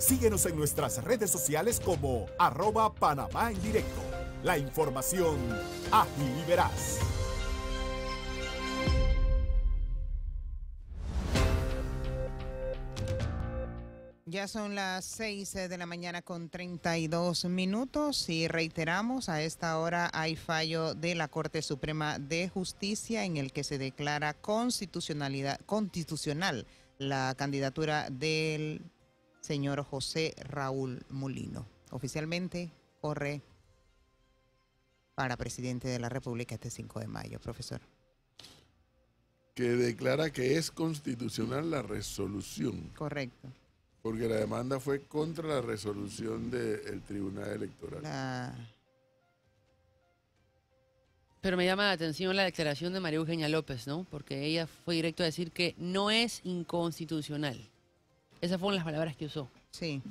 Síguenos en nuestras redes sociales como arroba Panamá en directo. La información aquí y Ya son las 6 eh, de la mañana con 32 minutos y reiteramos, a esta hora hay fallo de la Corte Suprema de Justicia en el que se declara constitucionalidad, constitucional la candidatura del señor José Raúl Mulino. Oficialmente corre para presidente de la República este 5 de mayo, profesor. Que declara que es constitucional la resolución. Correcto. Porque la demanda fue contra la resolución del Tribunal Electoral. Pero me llama la atención la declaración de María Eugenia López, ¿no? Porque ella fue directo a decir que no es inconstitucional. Esas fueron las palabras que usó. Sí.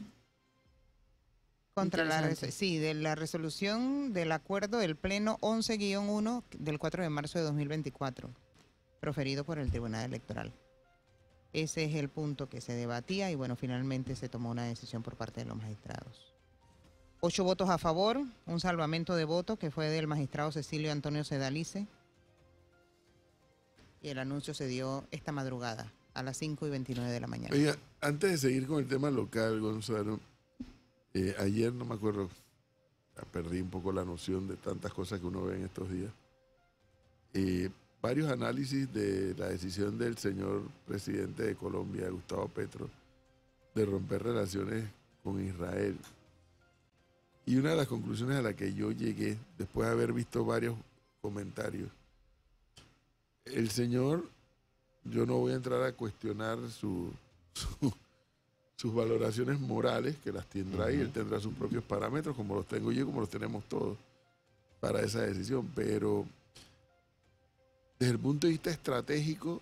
Contra la sí, de la resolución del acuerdo del Pleno 11-1 del 4 de marzo de 2024, proferido por el Tribunal Electoral. Ese es el punto que se debatía y bueno, finalmente se tomó una decisión por parte de los magistrados. Ocho votos a favor, un salvamento de voto que fue del magistrado Cecilio Antonio Sedalice. Y el anuncio se dio esta madrugada a las 5 y 29 de la mañana. antes de seguir con el tema local, Gonzalo, eh, ayer no me acuerdo, perdí un poco la noción de tantas cosas que uno ve en estos días. Eh, varios análisis de la decisión del señor presidente de Colombia, Gustavo Petro, de romper relaciones con Israel. Y una de las conclusiones a la que yo llegué, después de haber visto varios comentarios, el señor yo no voy a entrar a cuestionar sus valoraciones morales, que las tendrá ahí, él tendrá sus propios parámetros, como los tengo yo, como los tenemos todos, para esa decisión. Pero desde el punto de vista estratégico,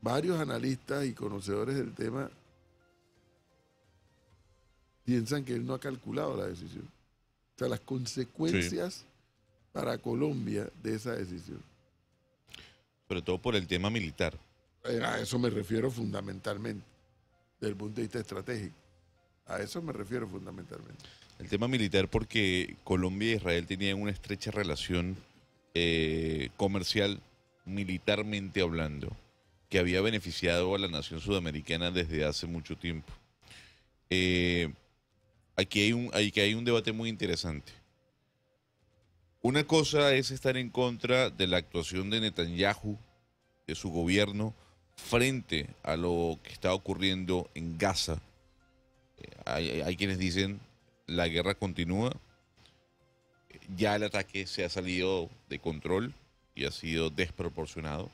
varios analistas y conocedores del tema piensan que él no ha calculado la decisión. O sea, las consecuencias para Colombia de esa decisión sobre todo por el tema militar. Eh, a eso me refiero fundamentalmente, desde el punto de vista estratégico. A eso me refiero fundamentalmente. El tema militar porque Colombia e Israel tenían una estrecha relación eh, comercial, militarmente hablando, que había beneficiado a la nación sudamericana desde hace mucho tiempo. Eh, aquí, hay un, aquí hay un debate muy interesante. Una cosa es estar en contra de la actuación de Netanyahu, de su gobierno, frente a lo que está ocurriendo en Gaza. Eh, hay, quienes dicen la guerra continúa, ya el ataque se ha salido de control y ha sido desproporcionado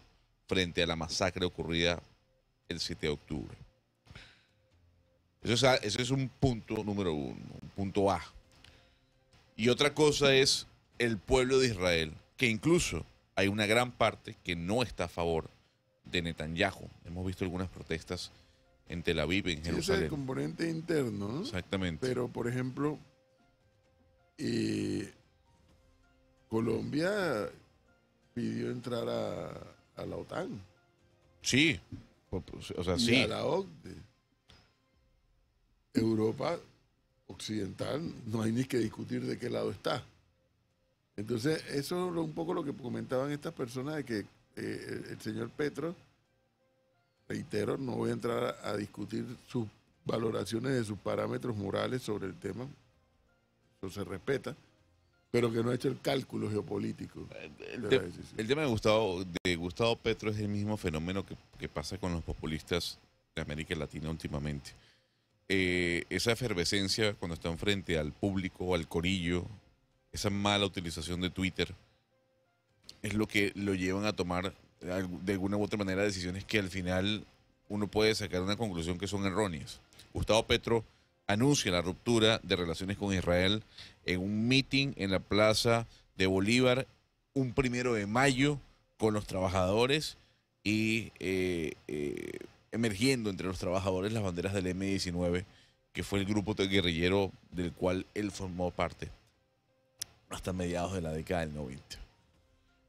frente a la masacre ocurrida el 7 de octubre. Eso es, es un punto número uno, un punto A. Y otra cosa es el pueblo de Israel, que incluso hay una gran parte que no está a favor de Netanyahu. Hemos visto algunas protestas en Tel Aviv, en Jerusalén. Sí, es el componente interno, ¿no? Exactamente. Pero, por ejemplo, eh, Colombia pidió entrar a, la OTAN. Sí, o sea, sí. a la Europa Occidental, no hay ni que discutir de qué lado está. Entonces, eso es un poco lo que comentaban estas personas de que eh, el señor Petro, reitero, no voy a entrar a, discutir sus valoraciones de sus parámetros morales sobre el tema, eso se respeta, pero que no ha hecho el cálculo geopolítico. Eh, el, tema de Gustavo, de Gustavo Petro es el mismo fenómeno que, que pasa con los populistas de América Latina últimamente. Eh, esa efervescencia cuando están frente al público, al corillo, esa mala utilización de Twitter es lo que lo llevan a tomar de alguna u otra manera decisiones que al final uno puede sacar una conclusión que son erróneas. Gustavo Petro anuncia la ruptura de relaciones con Israel en un meeting en la plaza de Bolívar un primero de mayo con los trabajadores y eh, eh, emergiendo entre los trabajadores las banderas del M19, que fue el grupo guerrillero del cual él formó parte hasta mediados de la década del 90.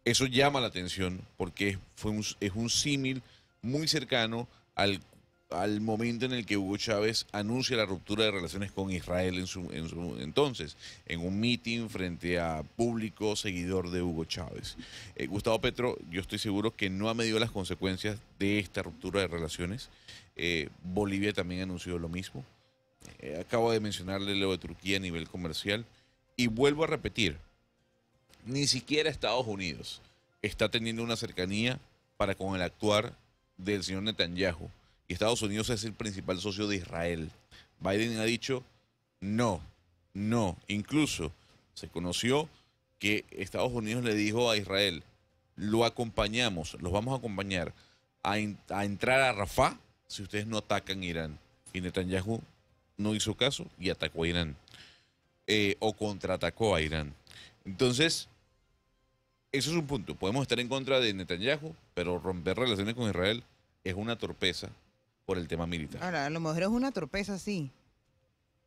Eso llama la atención porque fue es un símil muy cercano al, momento en el que Hugo Chávez anuncia la ruptura de relaciones con Israel en su, en su entonces, en un meeting frente a público seguidor de Hugo Chávez. Eh, Gustavo Petro, yo estoy seguro que no ha medido las consecuencias de esta ruptura de relaciones. Eh, Bolivia también anunció lo mismo. Eh, acabo de mencionarle lo de Turquía a nivel comercial. Y vuelvo a repetir, ni siquiera Estados Unidos está teniendo una cercanía para con el actuar del señor Netanyahu. Y Estados Unidos es el principal socio de Israel. Biden ha dicho, no, no. Incluso se conoció que Estados Unidos le dijo a Israel, lo acompañamos, los vamos a acompañar a, entrar a Rafah si ustedes no atacan Irán. Y Netanyahu no hizo caso y atacó a Irán. Eh, o contraatacó a Irán. Entonces, eso es un punto. Podemos estar en contra de Netanyahu, pero romper relaciones con Israel es una torpeza por el tema militar. Ahora, a lo mejor es una torpeza, sí.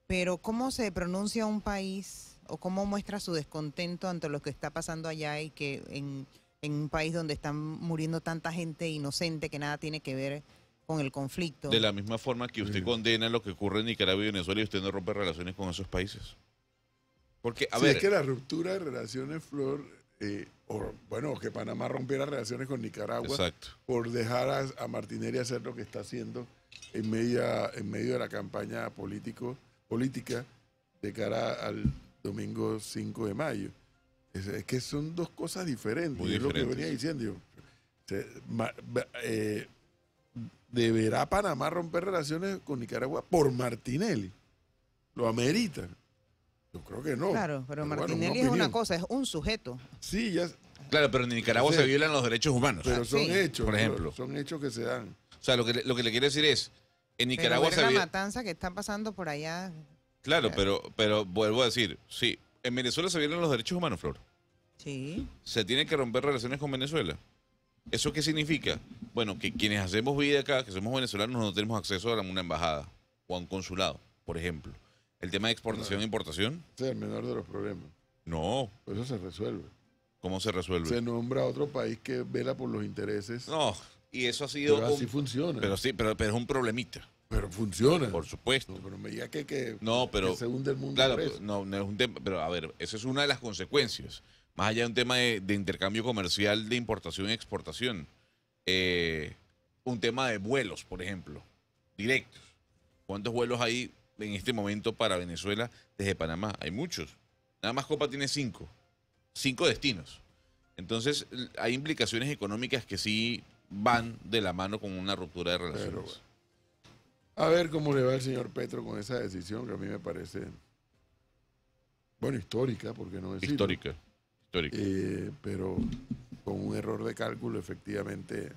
Pero ¿cómo se pronuncia un país o cómo muestra su descontento ante lo que está pasando allá y que en, un país donde están muriendo tanta gente inocente que nada tiene que ver con el conflicto? De la misma forma que usted condena lo que ocurre en Nicaragua y Venezuela y usted no rompe relaciones con esos países. Porque, a ver. Es que la ruptura de relaciones, Flor, eh, bueno, que Panamá rompiera relaciones con Nicaragua por dejar a, Martinelli hacer lo que está haciendo en, media, en medio de la campaña político, política de cara al domingo 5 de mayo. Es, que son dos cosas diferentes. Es lo que venía diciendo eh, ¿Deberá Panamá romper relaciones con Nicaragua por Martinelli? Lo amerita. Yo creo que no. Claro, pero, Martinelli es una cosa, es un sujeto. Sí, ya. Claro, pero en Nicaragua se violan los derechos humanos. Pero son hechos, por ejemplo. Son hechos que se dan. O sea, lo que, lo que le quiero decir es, en Nicaragua pero se matanza que está pasando por allá. Claro, pero pero vuelvo a decir, sí, en Venezuela se violan los derechos humanos, Flor. Sí. Se tienen que romper relaciones con Venezuela. ¿Eso qué significa? Bueno, que quienes hacemos vida acá, que somos venezolanos, no tenemos acceso a una embajada o a un consulado, por ejemplo. ¿El tema de exportación e importación? Es el menor de los problemas. No. Pues eso se resuelve. ¿Cómo se resuelve? Se nombra otro país que vela por los intereses. No, y eso ha sido. Pero así funciona. Pero sí, pero, pero es un problemita. Pero funciona. Por supuesto. pero me diga que, que, no, pero, Según el mundo. Claro, no, es un tema. Pero a ver, esa es una de las consecuencias. Más allá de un tema de, intercambio comercial de importación y exportación. Eh, un tema de vuelos, por ejemplo, directos. ¿Cuántos vuelos hay en este momento para Venezuela desde Panamá. Hay muchos. Nada más Copa tiene cinco. Cinco destinos. Entonces, hay implicaciones económicas que sí van de la mano con una ruptura de relaciones. A ver cómo le va el señor Petro con esa decisión que a mí me parece, bueno, histórica, porque no es Histórica, histórica. Eh, pero con un error de cálculo efectivamente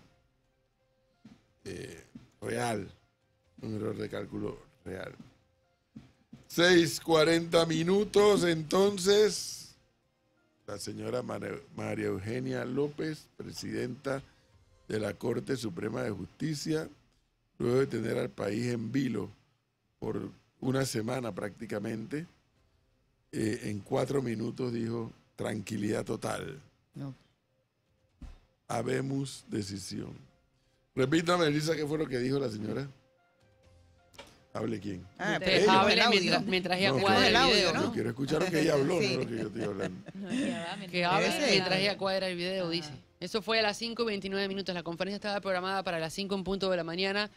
eh, real, un error de cálculo real. 6.40 minutos, entonces, la señora María Eugenia López, presidenta de la Corte Suprema de Justicia, luego de tener al país en vilo por una semana prácticamente, eh, en cuatro minutos dijo, tranquilidad total. Habemos decisión. Repítame, Elisa, ¿qué fue lo que dijo la señora? ¿Hable quién? Ah, pero Hable mientras, mientras ella cuadra el audio, ¿no? quiero escuchar lo que ella habló, sí. no lo que yo estoy hablando. que hable mientras ella cuadra el video, ah. dice. Eso fue a las 5.29 minutos. La conferencia estaba programada para las 5 en punto de la mañana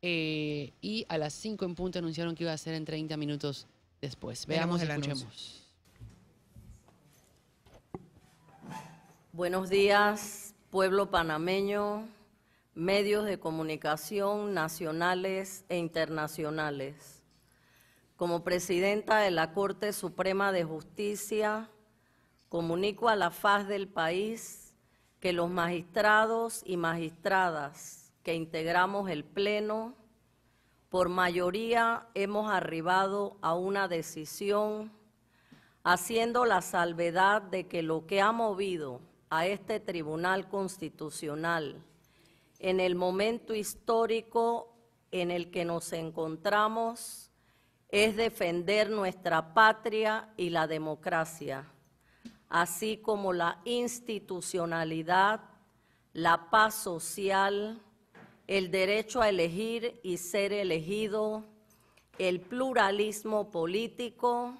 eh, y a las 5 en punto anunciaron que iba a ser en 30 minutos después. Veamos, y escuchemos. Buenos días, pueblo panameño medios de comunicación nacionales e internacionales. Como presidenta de la Corte Suprema de Justicia, comunico a la faz del país que los magistrados y magistradas que integramos el Pleno, por mayoría hemos arribado a una decisión haciendo la salvedad de que lo que ha movido a este Tribunal Constitucional en el momento histórico en el que nos encontramos es defender nuestra patria y la democracia, así como la institucionalidad, la paz social, el derecho a elegir y ser elegido, el pluralismo político,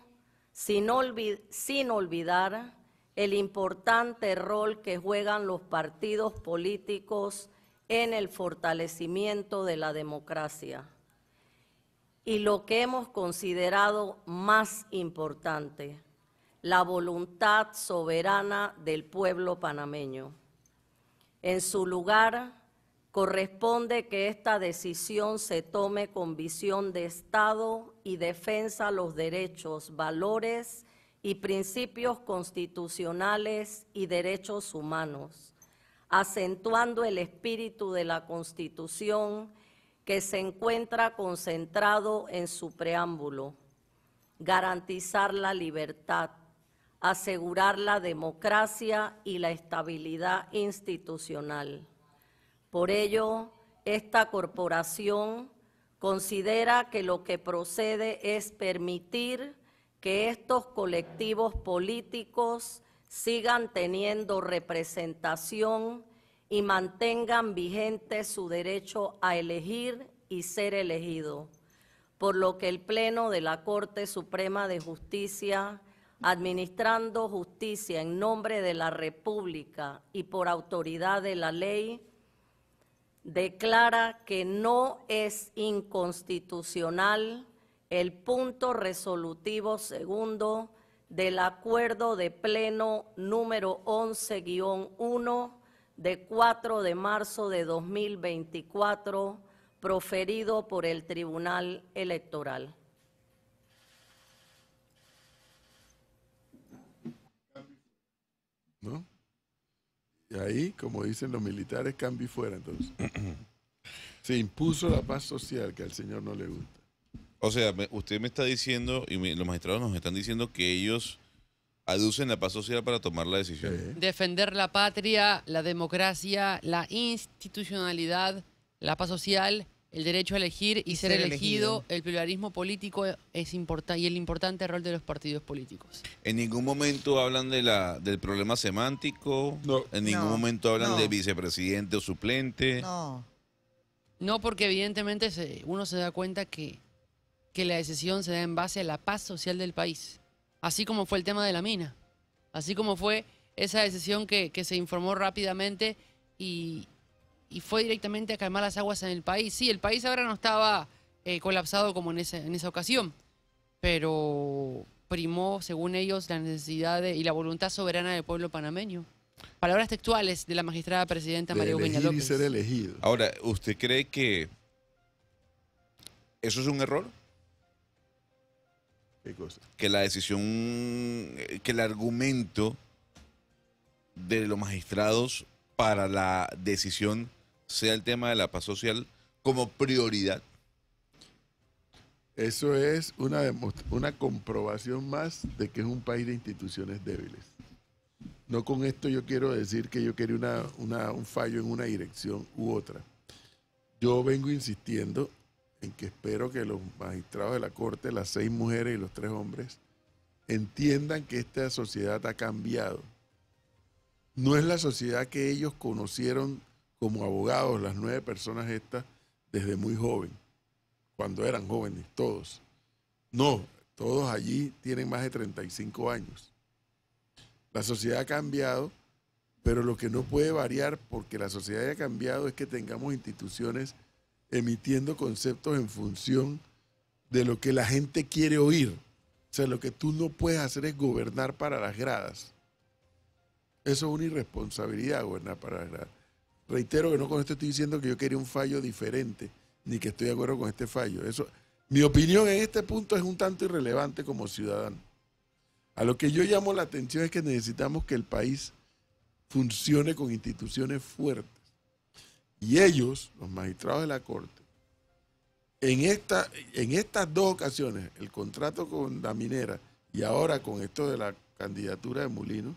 sin, olvidar el importante rol que juegan los partidos políticos en el fortalecimiento de la democracia. Y lo que hemos considerado más importante, la voluntad soberana del pueblo panameño. En su lugar, corresponde que esta decisión se tome con visión de Estado y defensa los derechos, valores y principios constitucionales y derechos humanos acentuando el espíritu de la Constitución que se encuentra concentrado en su preámbulo, garantizar la libertad, asegurar la democracia y la estabilidad institucional. Por ello, esta corporación considera que lo que procede es permitir que estos colectivos políticos sigan teniendo representación y mantengan vigente su derecho a elegir y ser elegido, por lo que el Pleno de la Corte Suprema de Justicia, administrando justicia en nombre de la República y por autoridad de la ley, declara que no es inconstitucional el punto resolutivo segundo del acuerdo de pleno número 11-1 de 4 de marzo de 2024, proferido por el Tribunal Electoral. ¿No? Y ahí, como dicen los militares, cambi fuera entonces. Se impuso la paz social que al Señor no le gusta. O sea, usted me está diciendo, y los magistrados nos están diciendo que ellos aducen la paz social para tomar la decisión. Defender la patria, la democracia, la institucionalidad, la paz social, el derecho a elegir y, ser, elegido, el pluralismo político es y el importante rol de los partidos políticos. En ningún momento hablan de la del problema semántico, en ningún momento hablan de vicepresidente o suplente. No. No, porque evidentemente uno se da cuenta que que la decisión se da en base a la paz social del país, así como fue el tema de la mina, así como fue esa decisión que, se informó rápidamente y, fue directamente a calmar las aguas en el país. Sí, el país ahora no estaba eh, colapsado como en esa, en esa ocasión, pero primó, según ellos, la necesidad y la voluntad soberana del pueblo panameño. Palabras textuales de la magistrada presidenta María Eugenia López. ser elegido. Ahora, ¿usted cree que eso es un error? Que la decisión, que el argumento de los magistrados para la decisión sea el tema de la paz social como prioridad. Eso es una, una comprobación más de que es un país de instituciones débiles. No con esto yo quiero decir que yo quería una, un fallo en una dirección u otra. Yo vengo insistiendo en que espero que los magistrados de la Corte, las seis mujeres y los tres hombres, entiendan que esta sociedad ha cambiado. No es la sociedad que ellos conocieron como abogados, las nueve personas estas, desde muy joven, cuando eran jóvenes, todos. No, todos allí tienen más de 35 años. La sociedad ha cambiado, pero lo que no puede variar porque la sociedad ha cambiado es que tengamos instituciones emitiendo conceptos en función de lo que la gente quiere oír. O sea, lo que tú no puedes hacer es gobernar para las gradas. Eso es una irresponsabilidad, gobernar para las gradas. Reitero que no con esto estoy diciendo que yo quería un fallo diferente, ni que estoy de acuerdo con este fallo. Eso, mi opinión en este punto es un tanto irrelevante como ciudadano. A lo que yo llamo la atención es que necesitamos que el país funcione con instituciones fuertes y ellos, los magistrados de la Corte, en, esta, en estas dos ocasiones, el contrato con la minera y ahora con esto de la candidatura de Mulino,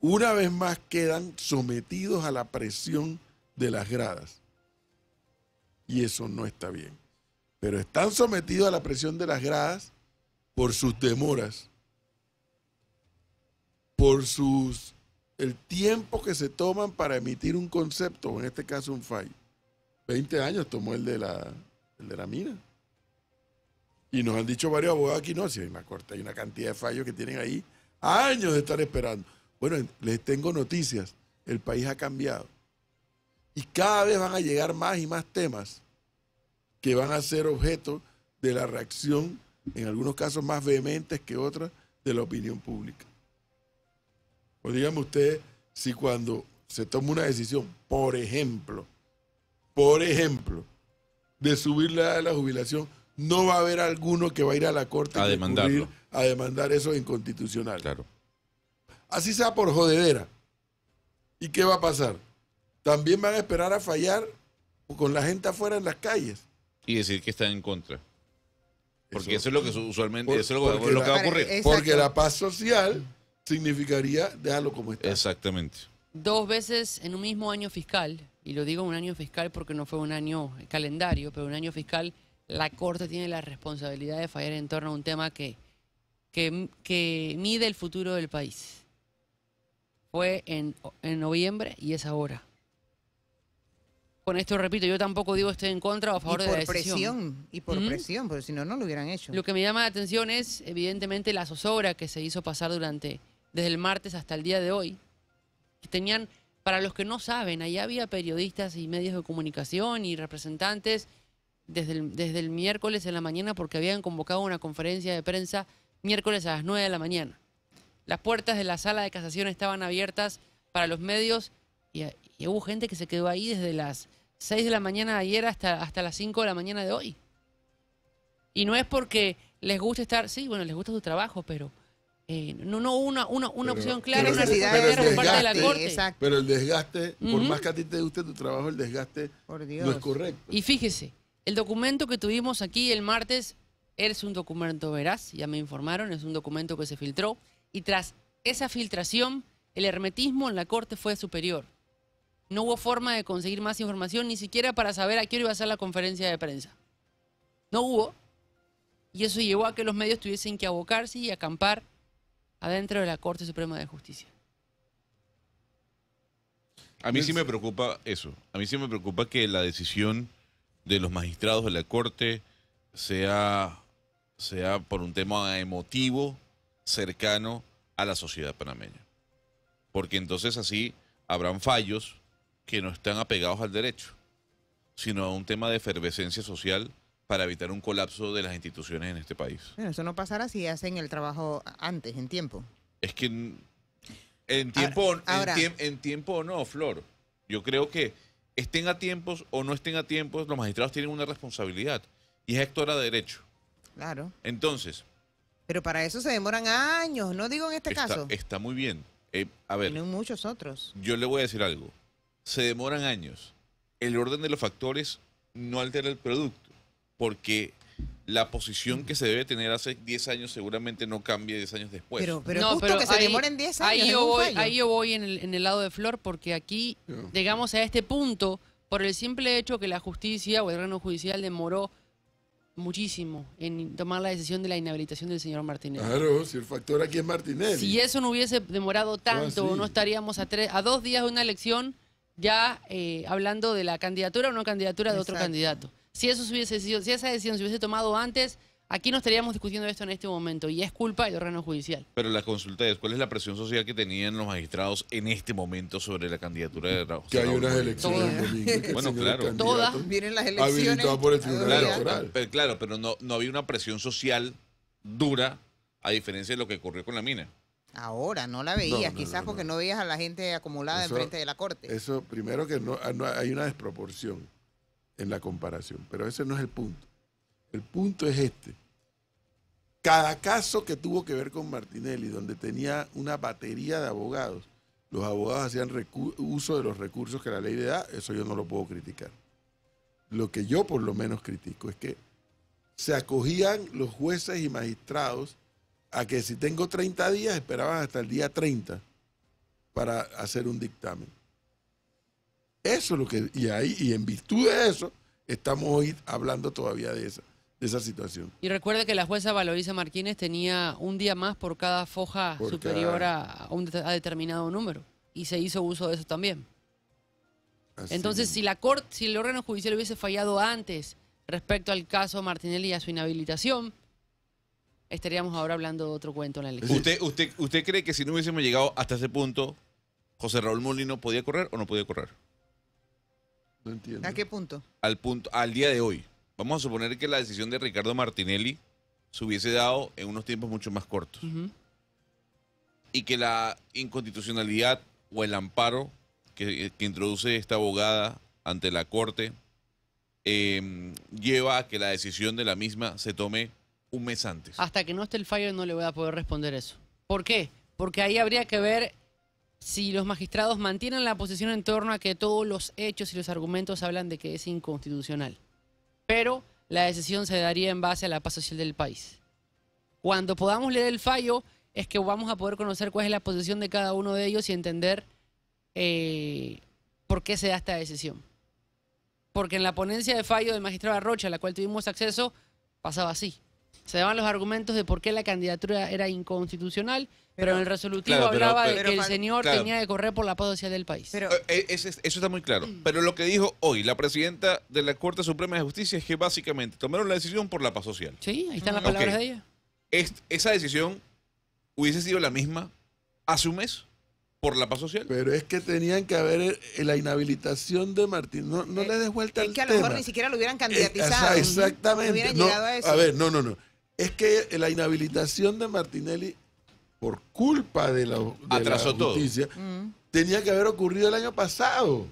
una vez más quedan sometidos a la presión de las gradas. Y eso no está bien. Pero están sometidos a la presión de las gradas por sus demoras, por sus el tiempo que se toman para emitir un concepto, o en este caso un fallo. 20 años tomó el de la, de la mina. Y nos han dicho varios abogados aquí, no, si hay una corte, hay una cantidad de fallos que tienen ahí años de estar esperando. Bueno, les tengo noticias, el país ha cambiado. Y cada vez van a llegar más y más temas que van a ser objeto de la reacción, en algunos casos más vehementes que otras, de la opinión pública. O dígame usted si cuando se toma una decisión, por ejemplo, por ejemplo, de subir la, la jubilación, no va a haber alguno que va a ir a la corte a, demandarlo. a demandar eso inconstitucional. Claro. Así sea por jodedera. ¿Y qué va a pasar? También van a esperar a fallar con la gente afuera en las calles. Y decir que están en contra. Porque eso, es lo que usualmente, es lo, que va a ocurrir. Porque la paz social significaría dejarlo como está. Exactamente. Dos veces en un mismo año fiscal, y lo digo un año fiscal porque no fue un año calendario, pero un año fiscal, la Corte tiene la responsabilidad de fallar en torno a un tema que, que, que mide el futuro del país. Fue en, en noviembre y es ahora con esto repito, yo tampoco digo estoy en contra o a favor de la decisión. Presión, y por presión, porque si no, no lo hubieran hecho. Lo que me llama la atención es, evidentemente, la zozobra que se hizo pasar durante desde el martes hasta el día de hoy, que tenían, para los que no saben, ahí había periodistas y medios de comunicación y representantes desde el, miércoles en la mañana porque habían convocado una conferencia de prensa miércoles a las 9 de la mañana. Las puertas de la sala de casación estaban abiertas para los medios y, hubo gente que se quedó ahí desde las 6 de la mañana de ayer hasta, hasta las 5 de la mañana de hoy. Y no es porque les guste estar, sí, bueno, les gusta su trabajo, pero eh, no, no una, una, una opción clara, la Corte. Pero el desgaste, por más que a ti te guste tu trabajo, el desgaste no es correcto. Y fíjese, el documento que tuvimos aquí el martes es un documento veraz, ya me informaron, es un documento que se filtró y tras esa filtración el hermetismo en la Corte fue superior. No hubo forma de conseguir más información, ni siquiera para saber a qué hora iba a ser la conferencia de prensa. No hubo. Y eso llevó a que los medios tuviesen que abocarse y acampar adentro de la Corte Suprema de Justicia. A mí sí me preocupa eso. A mí sí me preocupa que la decisión de los magistrados de la Corte sea, sea por un tema emotivo cercano a la sociedad panameña. Porque entonces así habrán fallos que no están apegados al derecho, sino a un tema de efervescencia social para evitar un colapso de las instituciones en este país. Bueno, eso no pasará si hacen el trabajo antes, en tiempo. Es que en, tiempo, en, tiempo o no, Flor. Yo creo que estén a tiempos o no estén a tiempos, los magistrados tienen una responsabilidad y es actora de derecho. Claro. Entonces. Pero para eso se demoran años, no digo en este caso. Está muy bien. Eh, a ver. muchos otros. Yo le voy a decir algo. Se demoran años. El orden de los factores no altera el producto porque la posición que se debe tener hace 10 años seguramente no cambie 10 años después. Pero, justo que se demoren 10 años. Ahí yo, voy, ahí yo voy en el, lado de Flor porque aquí llegamos a este punto por el simple hecho que la justicia o el grano judicial demoró muchísimo en tomar la decisión de la inhabilitación del señor Martínez. Claro, si el factor aquí es Martínez. Si eso no hubiese demorado ah, tanto, no estaríamos a, a dos días de una elección ya eh, hablando de la candidatura o no candidatura de otro candidato. Si, eso hubiese sido, si esa decisión se hubiese tomado antes, aquí no estaríamos discutiendo esto en este momento y es culpa del órgano judicial. Pero la consulta es, ¿cuál es la presión social que tenían los magistrados en este momento sobre la candidatura de Raúl? Que hay unas elecciones. bueno, claro. Todas vienen las elecciones. por el Tribunal claro, Pero, claro, pero no, no había una presión social dura a diferencia de lo que ocurrió con la mina. Ahora, no la veías, quizás porque no veías a la gente acumulada en enfrente de la corte. Eso, primero que no, hay una desproporción en la comparación, pero ese no es el punto. El punto es este. Cada caso que tuvo que ver con Martinelli, donde tenía una batería de abogados, los abogados hacían uso de los recursos que la ley le da, eso yo no lo puedo criticar. Lo que yo por lo menos critico es que se acogían los jueces y magistrados a que si tengo 30 días, esperaban hasta el día 30 para hacer un dictamen. Eso lo que, y ahí, y en virtud de eso, estamos hoy hablando todavía de esa, de esa situación. Y recuerde que la jueza Valoriza Martínez tenía un día más por cada foja superior A, un, determinado número. Y se hizo uso de eso también. Entonces, si la corte, si el órgano judicial hubiese fallado antes respecto al caso Martinelli y a su inhabilitación, estaríamos ahora hablando de otro cuento en la ley. ¿Usted, usted, ¿Usted cree que si no hubiésemos llegado hasta ese punto, José Raúl Molino podía correr o no podía correr? ¿A qué punto? Al punto, al día de hoy. Vamos a suponer que la decisión de Ricardo Martinelli se hubiese dado en unos tiempos mucho más cortos. Y que la inconstitucionalidad o el amparo que, introduce esta abogada ante la Corte em, lleva a que la decisión de la misma se tome un mes antes. Hasta que no esté el fallo no le voy a poder responder eso. ¿Por qué? Porque ahí habría que ver si los magistrados mantienen la posición en torno a que todos los hechos y los argumentos hablan de que es inconstitucional. Pero la decisión se daría en base a la paz social del país. Cuando podamos leer el fallo, es que vamos a poder conocer cuál es la posición de cada uno de ellos y entender eh, por qué se da esta decisión. Porque en la ponencia de fallo del magistrado Arrocha, a la cual tuvimos acceso, pasaba así. Se daban los argumentos de por qué la candidatura era inconstitucional pero en el resolutivo hablaba de que el señor tenía que correr por la paz social del país. Eh, eh, eso está muy claro. Mm. Pero lo que dijo hoy la presidenta de la Corte Suprema de Justicia es que básicamente tomaron la decisión por la paz social. Sí, ahí están las palabras de ella. esa decisión hubiese sido la misma hace un mes por la paz social. Pero es que tenían que haber eh, la inhabilitación de Martín. No, le des vuelta al tema. Es que a lo mejor ni siquiera lo hubieran candidatizado. exactamente. No, a ver, no, no, no. Es que la inhabilitación de Martinelli por culpa de la, justicia, mm. tenía que haber ocurrido el año pasado.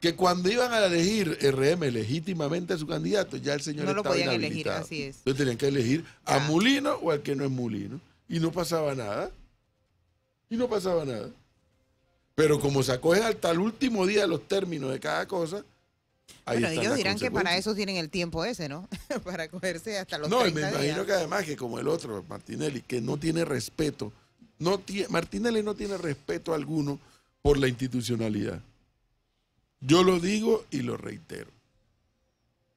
Que cuando iban a elegir RM legítimamente a su candidato, ya el señor no lo podían elegir, así es. Entonces tenían que elegir a Mulino o al que no es Mulino. Y no pasaba nada. Y no pasaba nada. Pero como se acogen hasta el último día los términos de cada cosa, bueno, ellos dirán que para eso tienen el tiempo ese, ¿no? para cogerse hasta los No, me imagino que además que como el otro, Martinelli, que no tiene respeto, no Martinelli no tiene respeto alguno por la institucionalidad. Yo lo digo y lo reitero.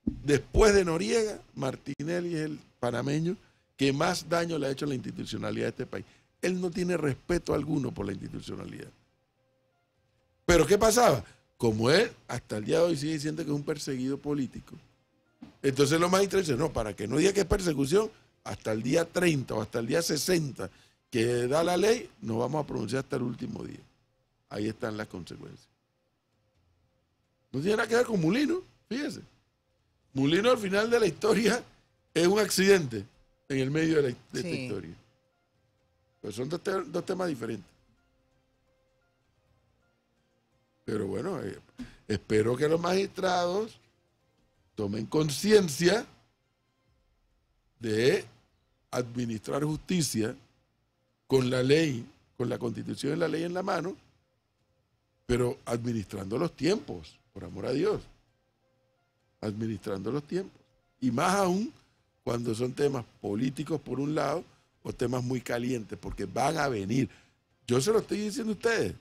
Después de Noriega, Martinelli es el panameño que más daño le ha hecho a la institucionalidad de este país. Él no tiene respeto alguno por la institucionalidad. Pero ¿qué pasaba? como él hasta el día de hoy sigue diciendo que es un perseguido político. Entonces los magistrados dicen, no, para que no diga que es persecución, hasta el día 30 o hasta el día 60 que da la ley, nos vamos a pronunciar hasta el último día. Ahí están las consecuencias. No tiene nada que ver con Mulino, fíjese. Mulino al final de la historia es un accidente en el medio de, la, esta historia. Pero son dos temas diferentes. Pero bueno, eh, espero que los magistrados tomen conciencia de administrar justicia con la ley, con la constitución y la ley en la mano, pero administrando los tiempos, por amor a Dios, administrando los tiempos. Y más aún cuando son temas políticos por un lado o temas muy calientes, porque van a venir. Yo se lo estoy diciendo a ustedes,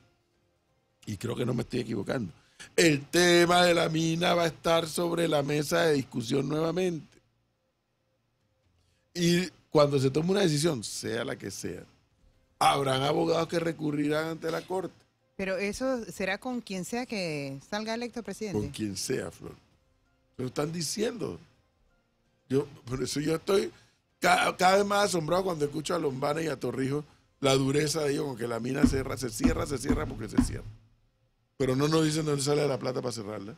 y creo que no me estoy equivocando, el tema de la mina va a estar sobre la mesa de discusión nuevamente. Y cuando se tome una decisión, sea la que sea, habrán abogados que recurrirán ante la Corte. Pero eso será con quien sea que salga electo presidente. Con quien sea, Flor. Lo están diciendo. Yo, por eso yo estoy cada, vez más asombrado cuando escucho a Lombana y a Torrijos la dureza de ellos con que la mina se, se cierra, se cierra porque se cierra. Pero no nos dicen dónde sale la plata para cerrarla.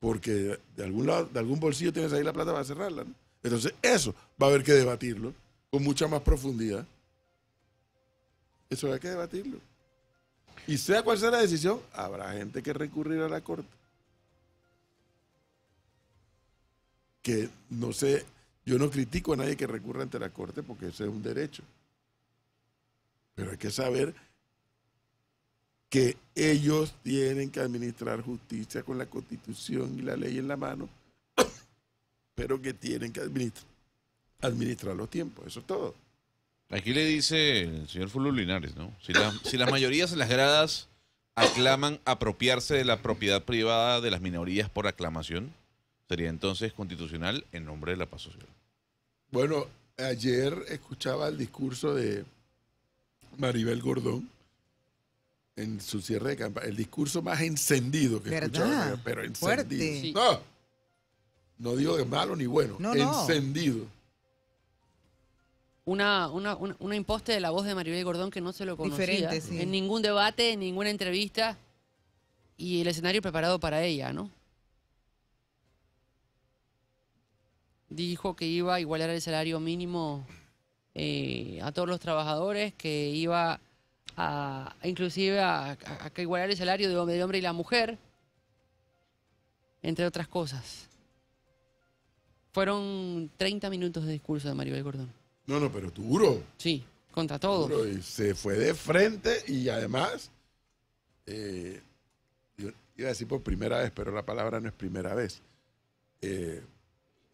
Porque de algún lado, de algún bolsillo tienes ahí la plata para cerrarla. Entonces, eso va a haber que debatirlo con mucha más profundidad. Eso hay que debatirlo. Y sea cual sea la decisión, habrá gente que recurrir a la corte. Que no sé, yo no critico a nadie que recurra ante la corte porque ese es un derecho. Pero hay que saber que ellos tienen que administrar justicia con la constitución y la ley en la mano, pero que tienen que administrar, los tiempos, eso es todo. Aquí le dice el señor Fulú ¿no? Si, si las mayorías en las gradas aclaman apropiarse de la propiedad privada de las minorías por aclamación, sería entonces constitucional en nombre de la paz social. Bueno, ayer escuchaba el discurso de Maribel Gordón en su cierre de campaña, el discurso más encendido que he pero encendido. No, digo de malo ni bueno, encendido. Una, una, imposte de la voz de Maribel Gordón que no se lo conocía en ningún debate, en ninguna entrevista y el escenario preparado para ella, ¿no? Dijo que iba a igualar el salario mínimo eh, a todos los trabajadores, que iba inclusive a, que igualar el salario de hombre, y la mujer, entre otras cosas. Fueron 30 minutos de discurso de Maribel Gordón. No, no, pero duro. Sí, contra todo. se fue de frente y además, eh, iba a decir por primera vez, pero la palabra no es primera vez. Eh,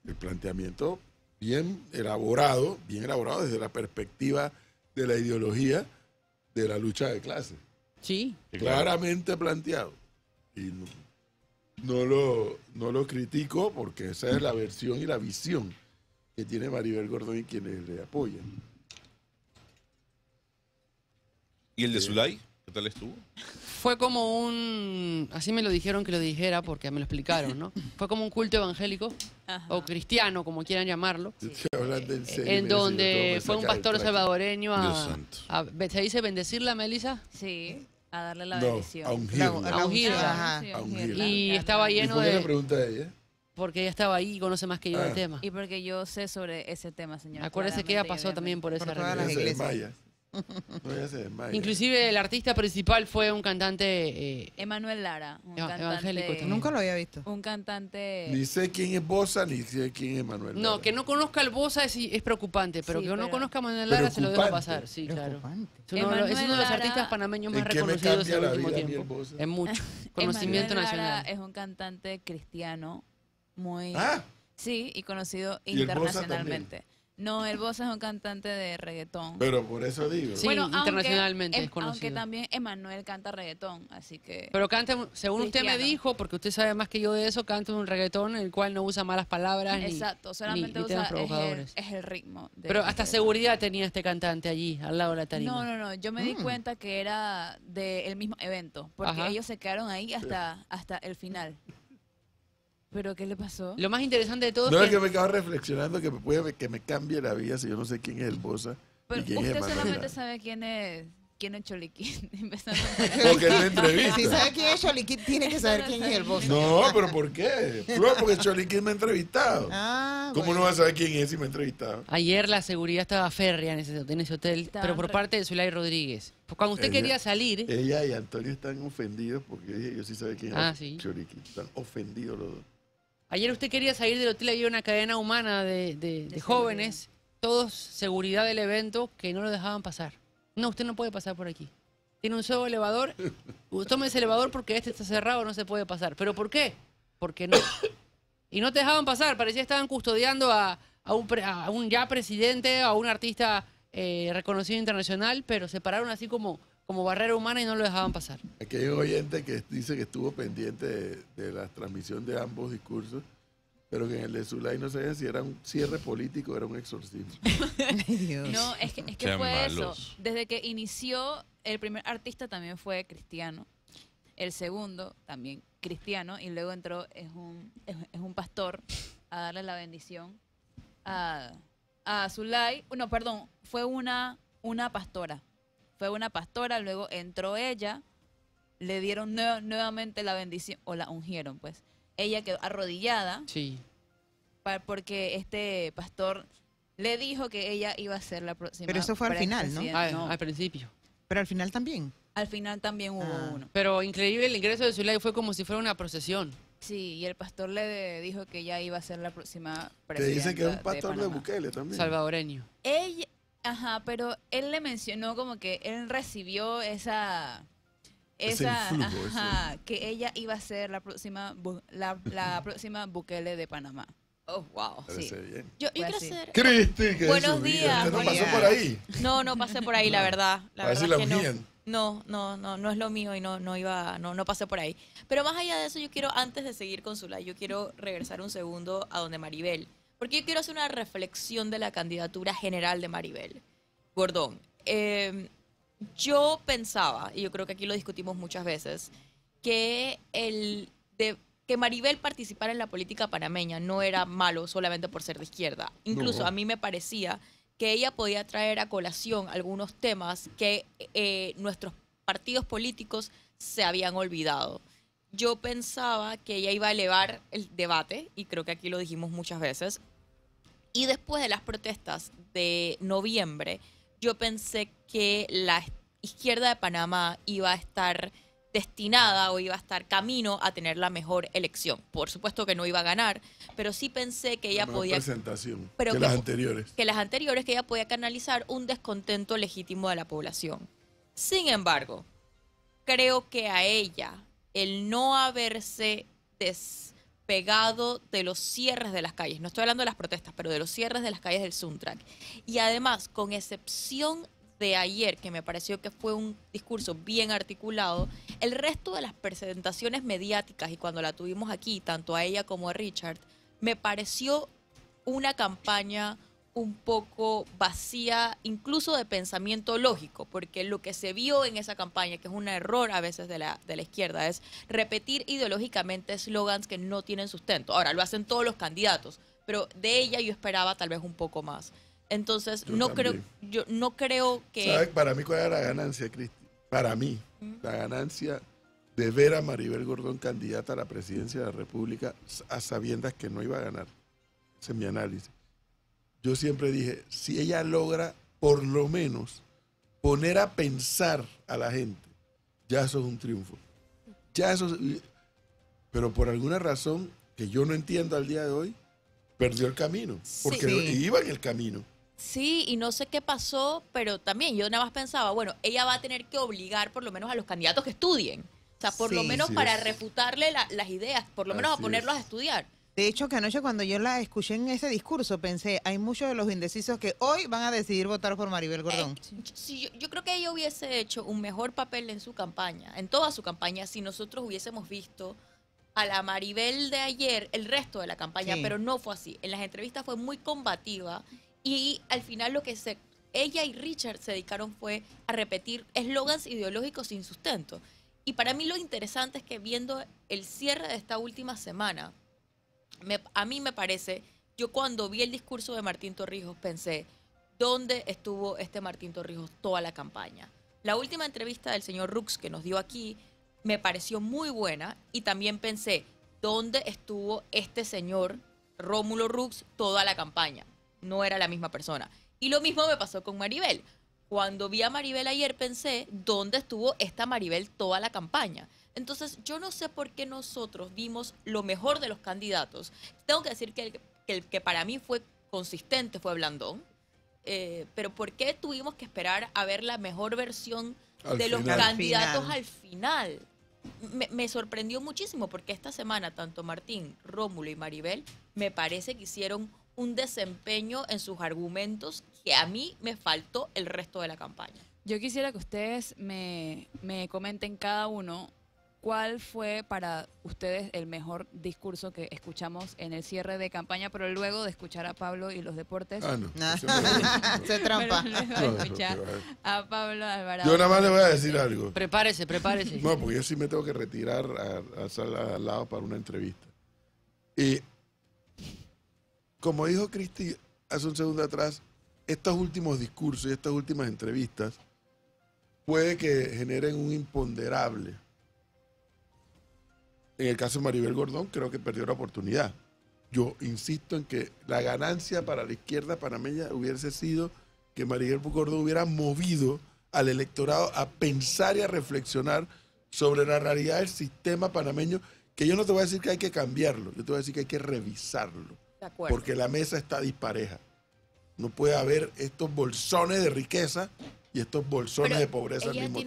el planteamiento bien elaborado, bien elaborado desde la perspectiva de la ideología, de la lucha de clase. Sí. Claramente planteado. Y no, lo, no lo critico porque esa es la versión y la visión que tiene Maribel Gordón y quienes le apoyan. ¿Y el de eh, Zulay? ¿Qué tal estuvo? Fue como un, así me lo dijeron que lo dijera porque me lo explicaron, ¿no? Fue como un culto evangélico o cristiano, como quieran llamarlo. En, donde fue un pastor salvadoreño a, a, ¿Se dice bendecirla, Melissa? Sí. A darle la bendición. a ungirla. A ungirla. Y estaba lleno ¿Y por qué de... la pregunta de ella? Porque ella estaba ahí y conoce más que yo el ah. tema. Y porque yo sé sobre ese tema, señor. Acuérdese que ella pasó también por esa por todas las iglesias. Inclusive el artista principal fue un cantante... Emanuel eh, Lara. evangélico Nunca lo había visto. Un cantante. Ni sé quién es Bosa, ni sé quién es Lara. no, que no conozca al Bosa es, preocupante, pero que no conozca a Manuel Lara se lo dejo pasar. Es uno, de los- artistas panameños más reconocidos en el último tiempo. En mucho. Conocimiento Lara nacional. es un cantante cristiano muy. Ah. Sí, y conocido internacionalmente. No, el voz es un cantante de reggaetón. Pero por eso digo. Sí, internacionalmente es em, conocido. Aunque también Emanuel canta reggaetón, así que... Pero canta, según usted me dijo, porque usted sabe más que yo de eso, canta un reggaetón en el cual no usa malas palabras Exacto, solamente usa Es, el, ritmo. Pero hasta seguridad tenía este cantante allí, al lado de la tarima. No, no, no, yo me di mm. cuenta que era del mismo evento, porque ellos se quedaron ahí hasta, hasta el final. ¿Pero qué le pasó? Lo más interesante de todo No, es que, me acabo reflexionando que me puede que me cambie la vida si yo no sé quién es el Bosa. y quién usted es solamente sabe quién es quién es Choliquín. porque es la entrevista. Si sabe quién es Choliquín, tiene que saber quién es el Bosa. No, pero ¿por qué? porque Choliquín me ha entrevistado. Ah, ¿Cómo no va a saber quién es si me ha entrevistado? Ayer la seguridad estaba férrea en ese, en ese hotel, pero por parte de Zulay Rodríguez. Pues cuando usted quería salir... Ella y Antonio están ofendidos porque yo sí saben quién es ah, Choliquín. Están ofendidos los dos. Ayer usted quería salir del hotel, había una cadena humana de, jóvenes, todos seguridad del evento, que no lo dejaban pasar. No, usted no puede pasar por aquí. Tiene un solo elevador, tome ese elevador porque este está cerrado, no se puede pasar. ¿Pero por qué? Porque no. Y no te dejaban pasar, parecía que estaban custodiando a, a, un, ya presidente, a un artista eh, reconocido internacional, pero se pararon así como como barrera humana y no lo dejaban pasar. Aquí hay un oyente que dice que estuvo pendiente de, la transmisión de ambos discursos pero que en el de Zulay no sabía si era un cierre político o era un exorcismo. No, es que, fue eso. Desde que inició, el primer artista también fue cristiano, el segundo también cristiano, y luego entró, es un, un pastor, a darle la bendición a, a Zulay. No, perdón, fue una, una pastora fue una pastora, luego entró ella, le dieron nuevamente la bendición, o la ungieron, pues. Ella quedó arrodillada. Sí. porque este pastor le dijo que ella iba a ser la próxima. Pero eso fue al final, ah, ¿no? Al, principio. Pero al final también. Al final también hubo ah. uno. Pero increíble, el ingreso de ley fue como si fuera una procesión. Sí, y el pastor le dijo que ya iba a ser la próxima presidenta. Te que es un pastor de, Bukele también. Salvadoreño. Ella, Ajá, pero él le mencionó como que él recibió esa... Esa, que ella iba a ser la próxima, la, próxima Bukele de Panamá. Oh, wow. Sí. Bien. Yo, pues quiero ser. Cristi, Buenos días. no pasó por ahí? No, no pasé por ahí, la verdad. La no. no. No, no, es lo mío y no, no iba, no, no pasé por ahí. Pero más allá de eso, yo quiero, antes de seguir con live, yo quiero regresar un segundo a donde Maribel. Porque quiero hacer una reflexión de la candidatura general de Maribel Gordón. Em, yo pensaba, y yo creo que aquí lo discutimos muchas veces, que el de, que Maribel participara en la política panameña no era malo solamente por ser de izquierda. Incluso a mí me parecía que ella podía traer a colación algunos temas que eh, nuestros partidos políticos se habían olvidado. Yo pensaba que ella iba a elevar el debate, y creo que aquí lo dijimos muchas veces, y después de las protestas de noviembre, yo pensé que la izquierda de Panamá iba a estar destinada o iba a estar camino a tener la mejor elección. Por supuesto que no iba a ganar, pero sí pensé que ella podía... pero las anteriores. Que las anteriores, que ella podía canalizar un descontento legítimo de la población. Sin embargo, creo que a ella el no haberse des pegado de los cierres de las calles. No estoy hablando de las protestas, pero de los cierres de las calles del Suntrack. Y además, con excepción de ayer, que me pareció que fue un discurso bien articulado, el resto de las presentaciones mediáticas, y cuando la tuvimos aquí, tanto a ella como a Richard, me pareció una campaña un poco vacía, incluso de pensamiento lógico, porque lo que se vio en esa campaña, que es un error a veces de la, de la izquierda, es repetir ideológicamente eslogans que no tienen sustento. Ahora, lo hacen todos los candidatos, pero de ella yo esperaba tal vez un poco más. Entonces, no creo, yo no creo que. para mí cuál era la ganancia, Cristi? Para mí, la ganancia de ver a Maribel Gordón candidata a la presidencia de la República a sabiendas que no iba a ganar. Ese es mi análisis yo siempre dije, si ella logra por lo menos poner a pensar a la gente, ya eso es un triunfo. Ya eso pero por alguna razón que yo no entiendo al día de hoy, perdió el camino, porque iba en el camino. Sí, y no sé qué pasó, pero también yo nada más pensaba, bueno, ella va a tener que obligar por lo menos a los candidatos que estudien. O sea, por lo menos para refutarle las ideas, por lo menos a ponerlos a estudiar. De hecho, que anoche cuando yo la escuché en ese discurso, pensé, hay muchos de los indecisos que hoy van a decidir votar por Maribel Gordón. Eh, yo, creo que ella hubiese hecho un mejor papel en su campaña, en toda su campaña, si nosotros hubiésemos visto a la Maribel de ayer el resto de la campaña, pero no fue así. En las entrevistas fue muy combativa y al final lo que se, ella y Richard se dedicaron fue a repetir eslogans ideológicos sin sustento. Y para mí lo interesante es que viendo el cierre de esta última semana, a mí me parece, yo cuando vi el discurso de Martín Torrijos pensé, ¿dónde estuvo este Martín Torrijos toda la campaña? La última entrevista del señor Rux que nos dio aquí me pareció muy buena y también pensé, ¿dónde estuvo este señor Rómulo Rux toda la campaña? No era la misma persona. Y lo mismo me pasó con Maribel. Cuando vi a Maribel ayer pensé, ¿dónde estuvo esta Maribel toda la campaña? Entonces, yo no sé por qué nosotros vimos lo mejor de los candidatos. Tengo que decir que el que, para mí fue consistente fue Blandón, eh, pero ¿por qué tuvimos que esperar a ver la mejor versión de los candidatos al final? Me, sorprendió muchísimo porque esta semana tanto Martín, Rómulo y Maribel me parece que hicieron un desempeño en sus argumentos que a mí me faltó el resto de la campaña. Yo quisiera que ustedes me comenten cada uno ¿Cuál fue para ustedes el mejor discurso que escuchamos en el cierre de campaña? Pero luego de escuchar a Pablo y los deportes. Ah, no. Ah. Se trampa. a Pablo Alvarado. Yo nada más le voy a decir algo. Prepárese, prepárese. No, porque yo sí me tengo que retirar a, al lado para una entrevista. Y como dijo Cristi hace un segundo atrás, estos últimos discursos y estas últimas entrevistas puede que generen un imponderable en el caso de Maribel Gordón, creo que perdió la oportunidad. Yo insisto en que la ganancia para la izquierda panameña hubiese sido que Maribel Gordón hubiera movido al electorado a pensar y a reflexionar sobre la realidad del sistema panameño, que yo no te voy a decir que hay que cambiarlo, yo te voy a decir que hay que revisarlo, porque la mesa está dispareja. No puede haber estos bolsones de riqueza y estos bolsones de pobreza al mismo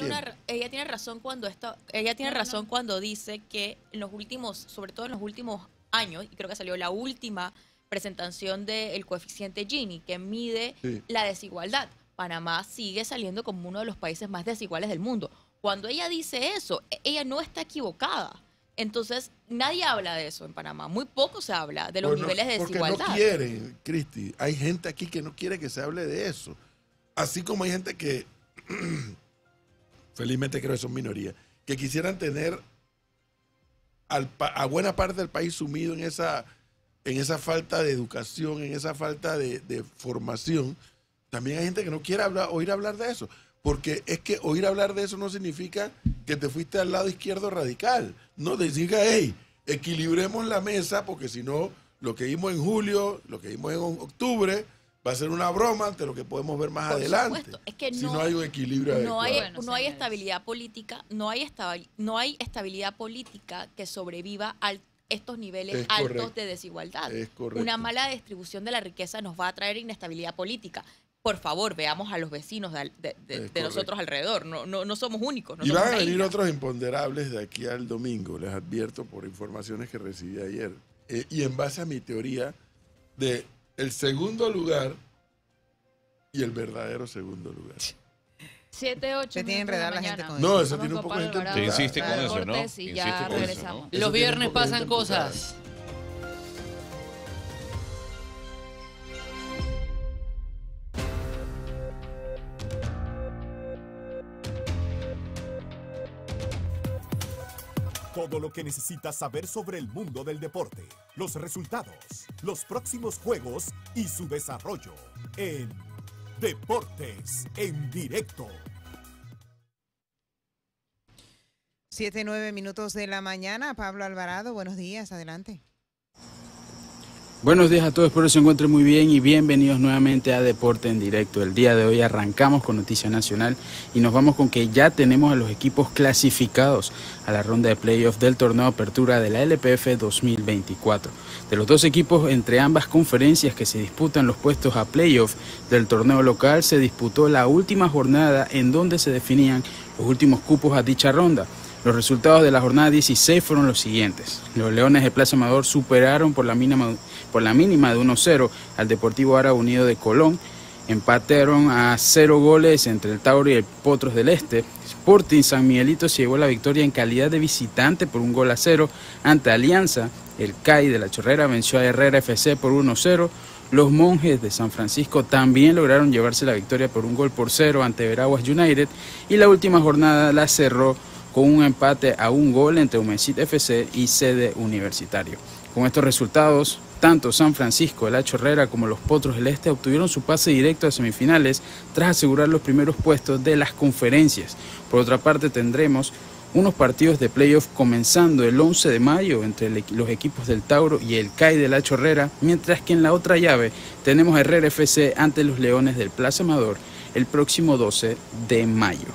ella tiene razón cuando esto, ella tiene razón cuando dice que en los últimos, sobre todo en los últimos años, y creo que salió la última presentación del coeficiente Gini, que mide la desigualdad. Panamá sigue saliendo como uno de los países más desiguales del mundo. Cuando ella dice eso, e, ella no está equivocada. Entonces, nadie habla de eso en Panamá. Muy poco se habla de los pues niveles de desigualdad. Porque no quieren, Cristi. Hay gente aquí que no quiere que se hable de eso así como hay gente que, felizmente creo que son minorías, que quisieran tener a buena parte del país sumido en esa, en esa falta de educación, en esa falta de, formación, también hay gente que no quiere oír hablar de eso. Porque es que oír hablar de eso no significa que te fuiste al lado izquierdo radical. No te diga, hey, equilibremos la mesa, porque si no, lo que vimos en julio, lo que vimos en octubre, va a ser una broma ante lo que podemos ver más adelante. no, si no hay un equilibrio no hay, no hay estabilidad política, no hay, no hay estabilidad política que sobreviva a estos niveles altos de desigualdad. una mala distribución de la riqueza nos va a traer inestabilidad política por favor, veamos a los vecinos de, nosotros alrededor. No, no, somos únicos. y van a venir otros imponderables de aquí al domingo, les advierto por informaciones que recibí ayer. Eh, y en base a mi teoría de el segundo lugar y el verdadero segundo lugar. 7, 8. Se tiene enredar la, gente con no, eso. No, eso tiene un poco de gente. Te insiste con eso, ¿no? Insiste con eso, Los viernes pasan cosas. Todo lo que necesitas saber sobre el mundo del deporte, los resultados, los próximos juegos y su desarrollo en Deportes en Directo. Siete, nueve minutos de la mañana. Pablo Alvarado, buenos días, adelante. Buenos días a todos, espero se encuentren muy bien y bienvenidos nuevamente a Deporte en Directo. El día de hoy arrancamos con Noticia Nacional y nos vamos con que ya tenemos a los equipos clasificados a la ronda de playoffs del torneo apertura de la LPF 2024. De los dos equipos entre ambas conferencias que se disputan los puestos a playoff del torneo local, se disputó la última jornada en donde se definían los últimos cupos a dicha ronda. Los resultados de la jornada 16 fueron los siguientes. Los Leones de Plaza Amador superaron por la mínima, de 1-0 al Deportivo Árabe Unido de Colón. Empataron a 0 goles entre el Tauro y el Potros del Este. Sporting San Miguelito se llevó la victoria en calidad de visitante por un gol a 0 ante Alianza. El CAI de la Chorrera venció a Herrera FC por 1-0. Los monjes de San Francisco también lograron llevarse la victoria por un gol por cero ante Veraguas United y la última jornada la cerró con un empate a un gol entre Humesit FC y Sede Universitario. Con estos resultados, tanto San Francisco de la Chorrera como los Potros del Este obtuvieron su pase directo a semifinales tras asegurar los primeros puestos de las conferencias. Por otra parte, tendremos unos partidos de playoff comenzando el 11 de mayo entre los equipos del Tauro y el CAI de la Chorrera, mientras que en la otra llave tenemos Herrera FC ante los Leones del Plaza Amador el próximo 12 de mayo.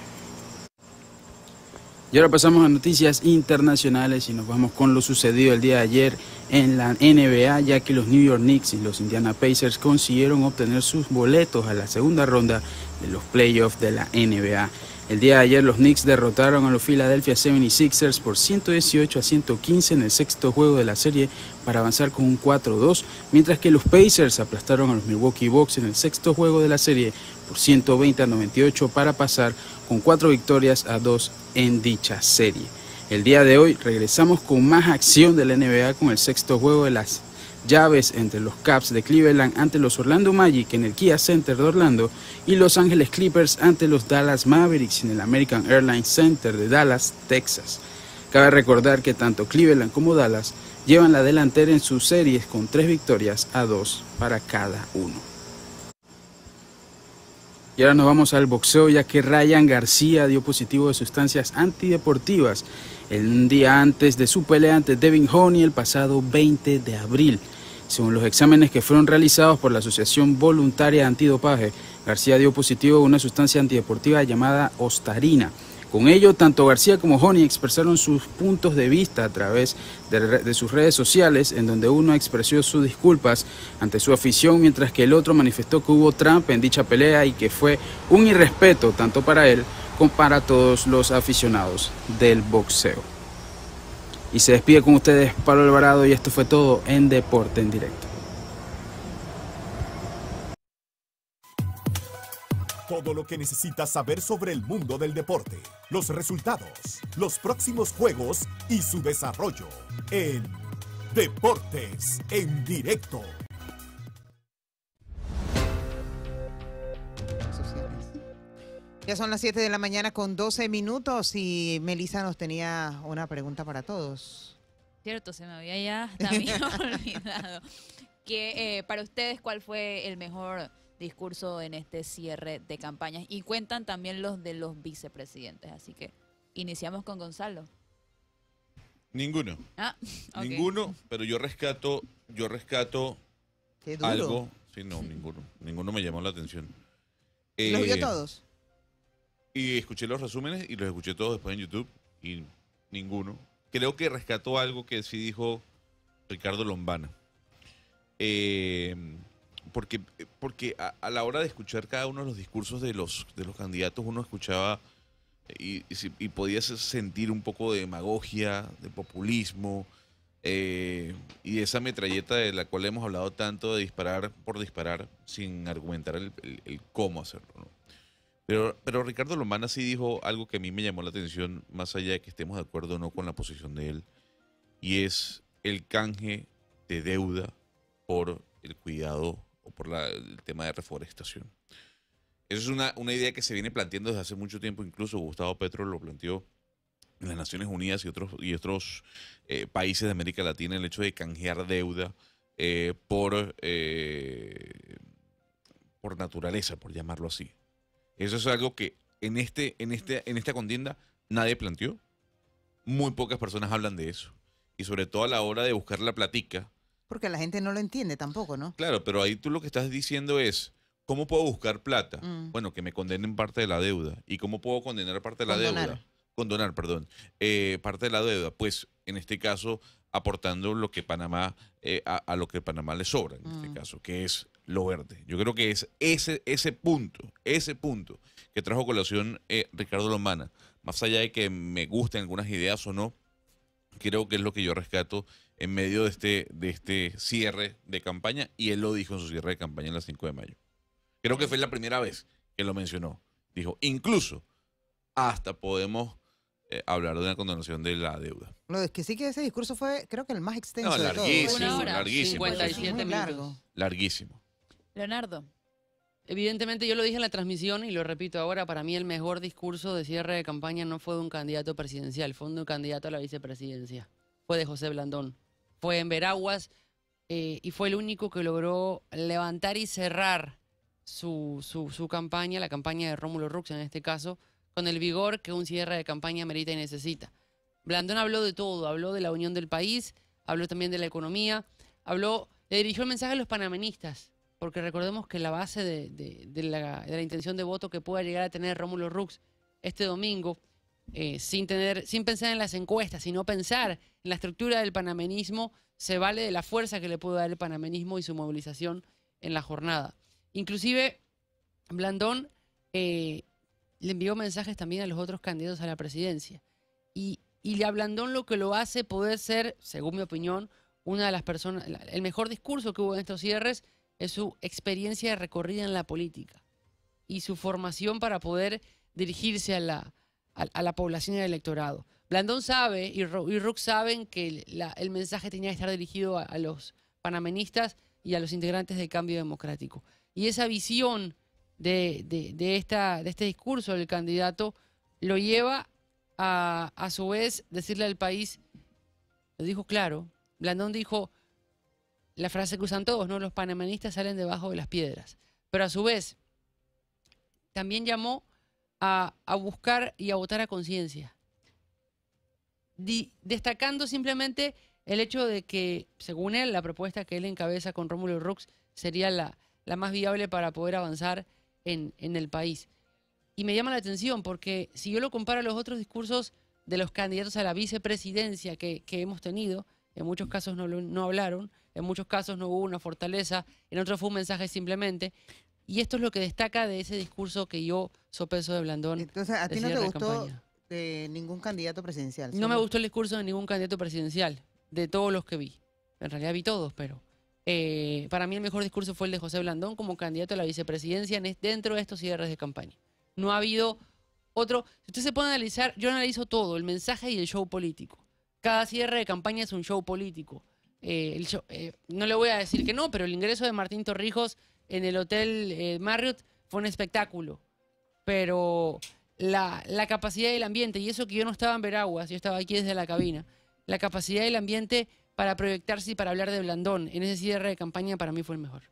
Y ahora pasamos a noticias internacionales y nos vamos con lo sucedido el día de ayer en la NBA, ya que los New York Knicks y los Indiana Pacers consiguieron obtener sus boletos a la segunda ronda de los playoffs de la NBA. El día de ayer los Knicks derrotaron a los Philadelphia 76ers por 118 a 115 en el sexto juego de la serie para avanzar con un 4-2, mientras que los Pacers aplastaron a los Milwaukee Bucks en el sexto juego de la serie por 120 a 98 para pasar con cuatro victorias a dos en dicha serie. El día de hoy regresamos con más acción de la NBA con el sexto juego de las llaves entre los Caps de Cleveland ante los Orlando Magic en el Kia Center de Orlando y Los Ángeles Clippers ante los Dallas Mavericks en el American Airlines Center de Dallas, Texas. Cabe recordar que tanto Cleveland como Dallas llevan la delantera en sus series con tres victorias a dos para cada uno. Y ahora nos vamos al boxeo ya que Ryan García dio positivo de sustancias antideportivas el día antes de su pelea ante Devin Honey el pasado 20 de abril. Según los exámenes que fueron realizados por la Asociación Voluntaria Antidopaje, García dio positivo de una sustancia antideportiva llamada ostarina. Con ello, tanto García como Honey expresaron sus puntos de vista a través de, sus redes sociales, en donde uno expresó sus disculpas ante su afición, mientras que el otro manifestó que hubo trampa en dicha pelea y que fue un irrespeto tanto para él como para todos los aficionados del boxeo. Y se despide con ustedes Pablo Alvarado y esto fue todo en Deporte en Directo. Todo lo que necesitas saber sobre el mundo del deporte, los resultados, los próximos juegos y su desarrollo en Deportes en Directo. Ya son las 7 de la mañana con 12 minutos y Melissa nos tenía una pregunta para todos. Cierto, se me había ya también olvidado. Que eh, para ustedes, ¿cuál fue el mejor discurso en este cierre de campañas. Y cuentan también los de los vicepresidentes. Así que iniciamos con Gonzalo. Ninguno. Ah, ninguno, pero yo rescato, yo rescato algo. Sí, no, ninguno. Ninguno me llamó la atención. ¿Los vio eh, todos? Y escuché los resúmenes y los escuché todos después en YouTube y ninguno. Creo que rescató algo que sí dijo Ricardo Lombana. Eh, porque, eh, porque a, la hora de escuchar cada uno de los discursos de los, de los candidatos, uno escuchaba eh, y, y, podía sentir un poco de demagogia, de populismo, eh, y esa metralleta de la cual hemos hablado tanto de disparar por disparar sin argumentar el, cómo hacerlo. Pero, pero Ricardo Lomana sí dijo algo que a mí me llamó la atención, más allá de que estemos de acuerdo o no con la posición de él, y es el canje de deuda por el cuidado o por el tema de reforestación. Esa es una, una, idea que se viene planteando desde hace mucho tiempo, incluso Gustavo Petro lo planteó en las Naciones Unidas y otros, y otros eh, países de América Latina, el hecho de canjear deuda eh, por, eh, por naturaleza, por llamarlo así. Eso es algo que en, este, en, este, en esta contienda nadie planteó. Muy pocas personas hablan de eso. Y sobre todo a la hora de buscar la platica, porque la gente no lo entiende tampoco, ¿no? Claro, pero ahí tú lo que estás diciendo es, ¿cómo puedo buscar plata? Mm. Bueno, que me condenen parte de la deuda. ¿Y cómo puedo condenar parte de la deuda? Condonar, perdón. Eh, parte de la deuda. Pues en este caso, aportando lo que Panamá, eh, a, lo que Panamá le sobra, en este mm. caso, que es lo verde. Yo creo que es ese, ese punto, ese punto que trajo colación eh, Ricardo Lomana. Más allá de que me gusten algunas ideas o no, creo que es lo que yo rescato en medio de este, de este cierre de campaña, y él lo dijo en su cierre de campaña en las 5 de mayo. Creo que fue la primera vez que lo mencionó. Dijo, incluso hasta podemos eh, hablar de una condonación de la deuda. No, es que sí que ese discurso fue, creo que el más extenso. larguísimo, de Una hora, larguísimo. 57 minutos. Larguísimo. Leonardo. Evidentemente, yo lo dije en la transmisión y lo repito ahora, para mí el mejor discurso de cierre de campaña no fue de un candidato presidencial, fue de un candidato a la vicepresidencia, fue de José Blandón, fue en Veraguas eh, y fue el único que logró levantar y cerrar su, campaña, la campaña de Rómulo Rux en este caso, con el vigor que un cierre de campaña merita y necesita. Blandón habló de todo, habló de la unión del país, habló también de la economía, habló, le dirigió el mensaje a los panamenistas porque recordemos que la base de, la, intención de voto que pueda llegar a tener Rómulo Rux este domingo, eh, sin, tener, sin pensar en las encuestas, sino pensar en la estructura del panamenismo, se vale de la fuerza que le puede dar el panamenismo y su movilización en la jornada. Inclusive, Blandón eh, le envió mensajes también a los otros candidatos a la presidencia. Y, y a Blandón lo que lo hace poder ser, según mi opinión, una de las personas, el mejor discurso que hubo en estos cierres es su experiencia recorrida en la política y su formación para poder dirigirse a la, a, la población y al electorado. Blandón sabe y, Rook saben que el mensaje tenía que estar dirigido a, los panamenistas y a los integrantes del cambio democrático. Y esa visión de, esta, de este discurso del candidato lo lleva a, a su vez, decirle al país, lo dijo claro, Blandón dijo, la frase que usan todos, ¿no? Los panamanistas salen debajo de las piedras. Pero a su vez, también llamó a, buscar y a votar a conciencia. Destacando simplemente el hecho de que, según él, la propuesta que él encabeza con Rómulo Rux sería la, más viable para poder avanzar en, el país. Y me llama la atención porque si yo lo comparo a los otros discursos de los candidatos a la vicepresidencia que, hemos tenido, en muchos casos no hablaron, en muchos casos no hubo una fortaleza, en otros fue un mensaje simplemente. Y esto es lo que destaca de ese discurso que yo sopeso de Blandón. Entonces, ¿a ti no te gustó de ningún candidato presidencial? No me gustó el discurso de ningún candidato presidencial, de todos los que vi. En realidad vi todos, pero eh, para mí el mejor discurso fue el de José Blandón como candidato a la vicepresidencia dentro de estos cierres de campaña. No ha habido otro... Si usted se puede analizar, yo analizo todo, el mensaje y el show político. Cada cierre de campaña es un show político. Eh, eh, no le voy a decir que no, pero el ingreso de Martín Torrijos en el Hotel eh, Marriott fue un espectáculo. Pero la, la, capacidad del ambiente, y eso que yo no estaba en Veraguas, yo estaba aquí desde la cabina, la capacidad del ambiente para proyectarse y para hablar de Blandón en ese cierre de campaña para mí fue el mejor.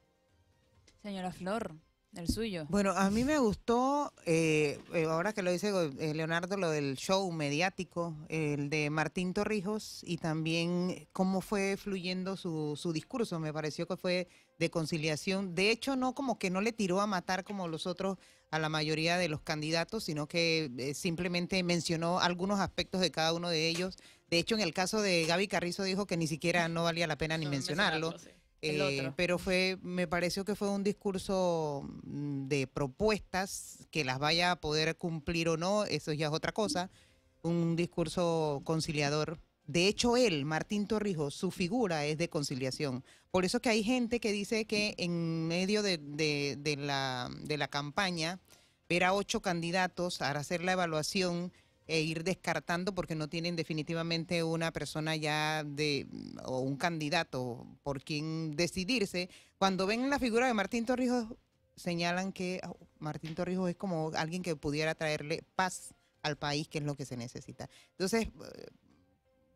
Señora Flor. El suyo. Bueno, a mí me gustó, eh, eh, ahora que lo dice eh, Leonardo, lo del show mediático, el de Martín Torrijos y también cómo fue fluyendo su, su discurso. Me pareció que fue de conciliación. De hecho, no como que no le tiró a matar como los otros a la mayoría de los candidatos, sino que simplemente mencionó algunos aspectos de cada uno de ellos. De hecho, en el caso de Gaby Carrizo dijo que ni siquiera no valía la pena ni mencionarlo. Eh, pero fue, me pareció que fue un discurso mm, de propuestas, que las vaya a poder cumplir o no, eso ya es otra cosa. Un discurso conciliador. De hecho, él, Martín Torrijos, su figura es de conciliación. Por eso que hay gente que dice que en medio de, la, de la campaña, ver a ocho candidatos a hacer la evaluación e ir descartando porque no tienen definitivamente una persona ya de o un candidato por quien decidirse. Cuando ven la figura de Martín Torrijos, señalan que oh, Martín Torrijos es como alguien que pudiera traerle paz al país, que es lo que se necesita. Entonces,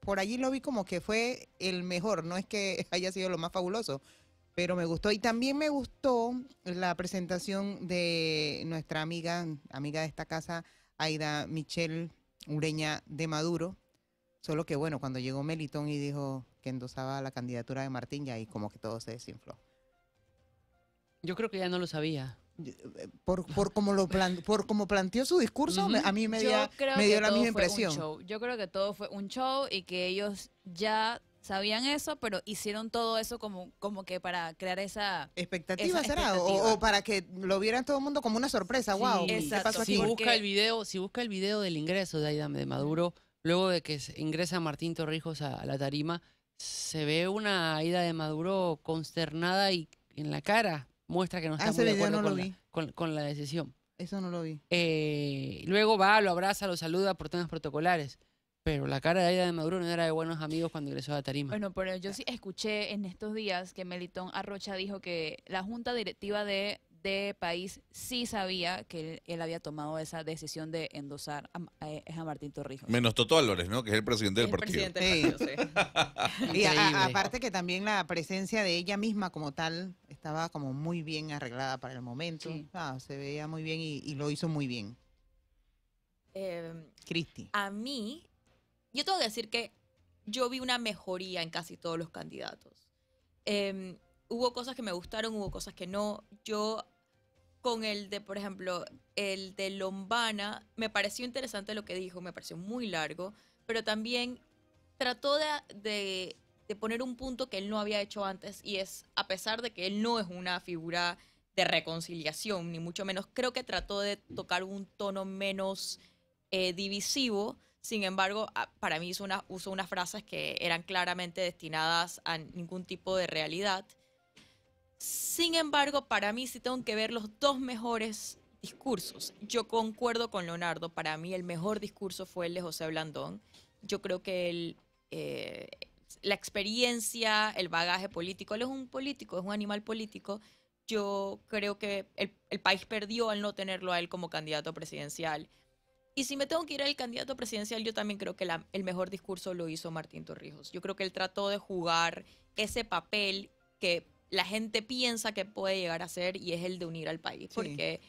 por allí lo vi como que fue el mejor, no es que haya sido lo más fabuloso, pero me gustó. Y también me gustó la presentación de nuestra amiga, amiga de esta casa, Aida Michelle Ureña de Maduro. Solo que bueno, cuando llegó Melitón y dijo que endosaba la candidatura de Martín, ya ahí como que todo se desinfló. Yo creo que ya no lo sabía. Eh, por, por como lo por como planteó su discurso, a mí me, me dio la misma impresión. Yo creo que todo fue un show y que ellos ya sabían eso, pero hicieron todo eso como, como que para crear esa expectativa, O, para que lo vieran todo el mundo como una sorpresa, wow, Si busca el video, si busca el video del ingreso de Aida de Maduro, luego de que ingresa Martín Torrijos a, la tarima, se ve una Aida de Maduro consternada y en la cara muestra que no ah, está muy de acuerdo con, la, decisión. Eso no lo vi. Eh, luego va, lo abraza, lo saluda por temas protocolares. Pero la cara de Aida de Maduro no era de buenos amigos cuando ingresó a Tarima. Bueno, pero yo sí escuché en estos días que Melitón Arrocha dijo que la junta directiva de, de País sí sabía que él, había tomado esa decisión de endosar a, a, Martín Torrijos. Menos Toto Álvarez, ¿no? Que es el presidente del el partido. Presidente del y aparte que también la presencia de ella misma como tal estaba como muy bien arreglada para el momento. Ah, se veía muy bien y, lo hizo muy bien. Em, Cristi. A mí yo tengo que decir que yo vi una mejoría en casi todos los candidatos. Em, hubo cosas que me gustaron, hubo cosas que no. Yo con el de, por ejemplo, el de Lombana, me pareció interesante lo que dijo, me pareció muy largo, pero también trató de, de, poner un punto que él no había hecho antes y es, a pesar de que él no es una figura de reconciliación, ni mucho menos, creo que trató de tocar un tono menos eh, divisivo, sin embargo, para mí usó unas frases que eran claramente destinadas a ningún tipo de realidad. Sin embargo, para mí sí tengo que ver los dos mejores discursos. Yo concuerdo con Leonardo, para mí el mejor discurso fue el de José Blandón. Yo creo que eh, la experiencia, el bagaje político, él es un político, es un animal político. Yo creo que el país perdió al no tenerlo a él como candidato presidencial y si me tengo que ir al candidato presidencial, yo también creo que el mejor discurso lo hizo Martín Torrijos. Yo creo que él trató de jugar ese papel que la gente piensa que puede llegar a ser y es el de unir al país. Porque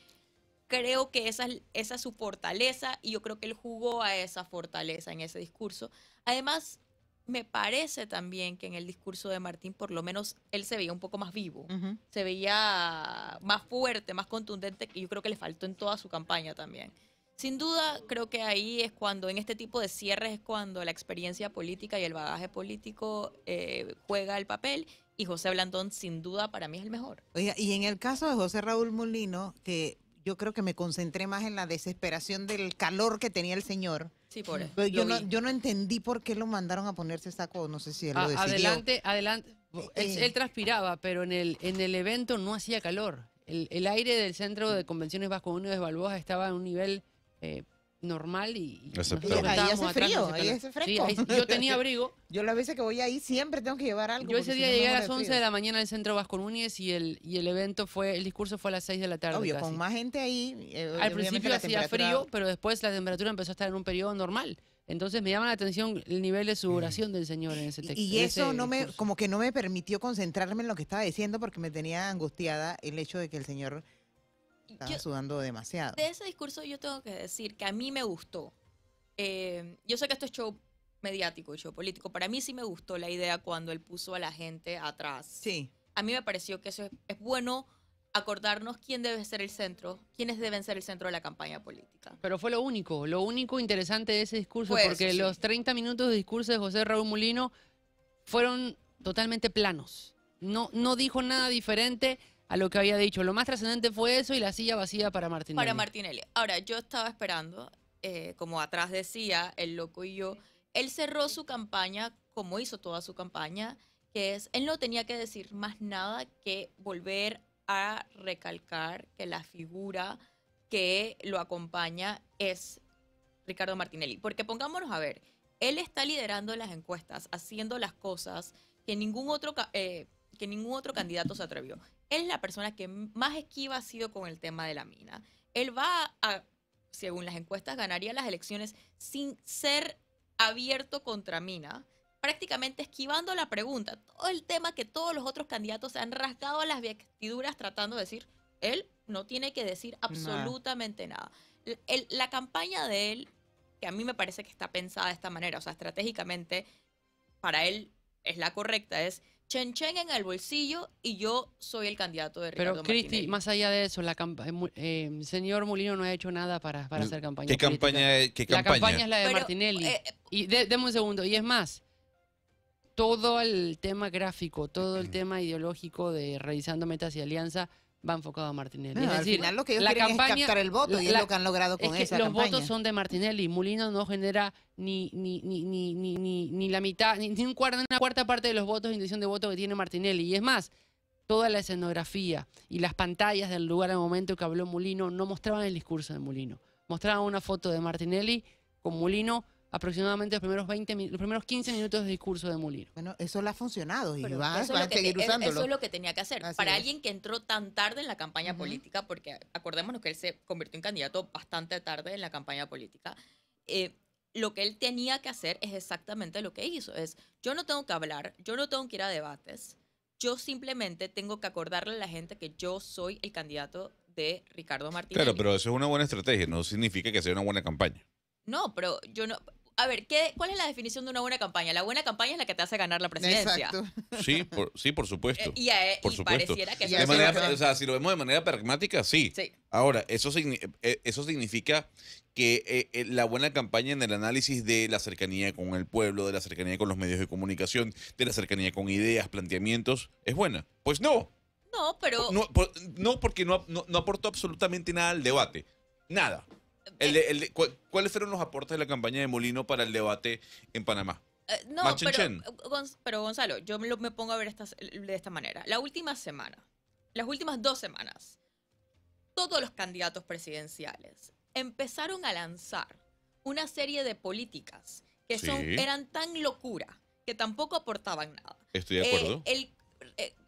creo que esa, esa es su fortaleza y yo creo que él jugó a esa fortaleza en ese discurso. Además, me parece también que en el discurso de Martín, por lo menos, él se veía un poco más vivo, se veía más fuerte, más contundente, y yo creo que le faltó en toda su campaña también. Sin duda, creo que ahí es cuando, en este tipo de cierres, es cuando la experiencia política y el bagaje político eh, juega el papel. Y José Blandón, sin duda, para mí es el mejor. Oiga, y en el caso de José Raúl Molino, que yo creo que me concentré más en la desesperación del calor que tenía el señor. Sí, por eso. Yo, no, entendí por qué lo mandaron a ponerse saco, no sé si él lo decidió. Adelante, adelante. Eh, él, transpiraba, pero en el, en el evento no hacía calor. El, el aire del centro de convenciones Vasco Unido de Balboa estaba a un nivel este, normal y, hace frío, hace fresco. yo tenía abrigo. yo la veces que voy ahí siempre tengo que llevar algo. Yo ese día llegué a las 11 de, la mañana al centro Vasco Núñez y el, y el evento fue, el discurso fue a las 6 de la tarde. Obvio, con más gente ahí. Eh, al principio hacía frío, pero después la temperatura empezó a estar en un periodo normal. Entonces me llama la atención el nivel de sudoración del señor en ese texto. Y, eso no me, como que no me permitió concentrarme en lo que estaba diciendo porque me tenía angustiada el hecho de que el señor estaba sudando demasiado. De ese discurso yo tengo que decir que a mí me gustó. Eh, yo sé que esto es show mediático, show político. Para mí sí me gustó la idea cuando él puso a la gente atrás. Sí. A mí me pareció que eso es, bueno acordarnos quién debe ser el centro, quiénes deben ser el centro de la campaña política. Pero fue lo único, lo único interesante de ese discurso, porque los 30 minutos de discurso de José Raúl Mulino fueron totalmente planos. No, no dijo nada diferente a lo que había dicho. Lo más trascendente fue eso y la silla vacía para Martinelli. Para Martinelli. Ahora, yo estaba esperando, eh, como atrás decía el loco y yo, él cerró su campaña como hizo toda su campaña, que es, él no tenía que decir más nada que volver a recalcar que la figura que lo acompaña es Ricardo Martinelli. Porque pongámonos a ver, él está liderando las encuestas, haciendo las cosas que ningún otro, eh, que ningún otro candidato se atrevió es la persona que más esquiva ha sido con el tema de la mina. Él va a, según las encuestas, ganaría las elecciones sin ser abierto contra mina, prácticamente esquivando la pregunta. Todo el tema que todos los otros candidatos se han rasgado a las vestiduras tratando de decir, él no tiene que decir absolutamente nada. la campaña de él, que a mí me parece que está pensada de esta manera, o sea, estratégicamente, para él es la correcta, es Chen en el bolsillo y yo soy el candidato de Ricardo Pero Cristi, más allá de eso, el eh, eh, señor Mulino no ha hecho nada para, para mm, hacer campaña. ¿Qué campaña? ¿qué campaña? La campaña es la de Martinelli. Eh, y deme un segundo. Y es más, todo el tema gráfico, todo el tema ideológico de realizando metas y alianza va enfocado a Martinelli. Ah, es al final lo que ellos la quieren campaña, es captar el voto y es lo que han logrado con es que los votos son de Martinelli. Mulino no genera ni, ni, ni, ni, ni, ni la mitad, ni, una cuarta parte de los votos de intención de voto que tiene Martinelli. Y es más, toda la escenografía y las pantallas del lugar al momento que habló Mulino no mostraban el discurso de Mulino. Mostraban una foto de Martinelli con Mulino aproximadamente los primeros 20, los primeros 15 minutos de discurso de Mulino. Bueno, eso le ha funcionado y va, a seguir usándolo. Eso es lo que tenía que hacer. Para alguien que entró tan tarde en la campaña política, porque acordémonos que él se convirtió en candidato bastante tarde en la campaña política, eh, lo que él tenía que hacer es exactamente lo que hizo. Es, yo no tengo que hablar, yo no tengo que ir a debates, yo simplemente tengo que acordarle a la gente que yo soy el candidato de Ricardo Martínez. Claro, pero eso es una buena estrategia, no significa que sea una buena campaña. No, pero yo no, a ver, ¿qué, ¿cuál es la definición de una buena campaña? La buena campaña es la que te hace ganar la presidencia. Exacto. Sí, por, sí, por supuesto. Eh, y, eh, pareciera que... o sea, si lo vemos de manera pragmática, sí. Ahora, eso, eh, eso significa que la buena campaña en el análisis de la cercanía con el pueblo, de la cercanía con los medios de comunicación, de la cercanía con ideas, planteamientos, es buena. Pues no. No, pero... No, porque no, no, no aportó absolutamente nada al debate. Nada. Eh, ¿Cuáles fueron los aportes de la campaña de Molino para el debate en Panamá? Eh, no, pero, eh, pero, Gonzalo, yo me, lo, me pongo a ver de esta manera. La última semana, las últimas dos semanas, todos los candidatos presidenciales empezaron a lanzar una serie de políticas que son, eran tan locura que tampoco aportaban nada. Estoy de acuerdo.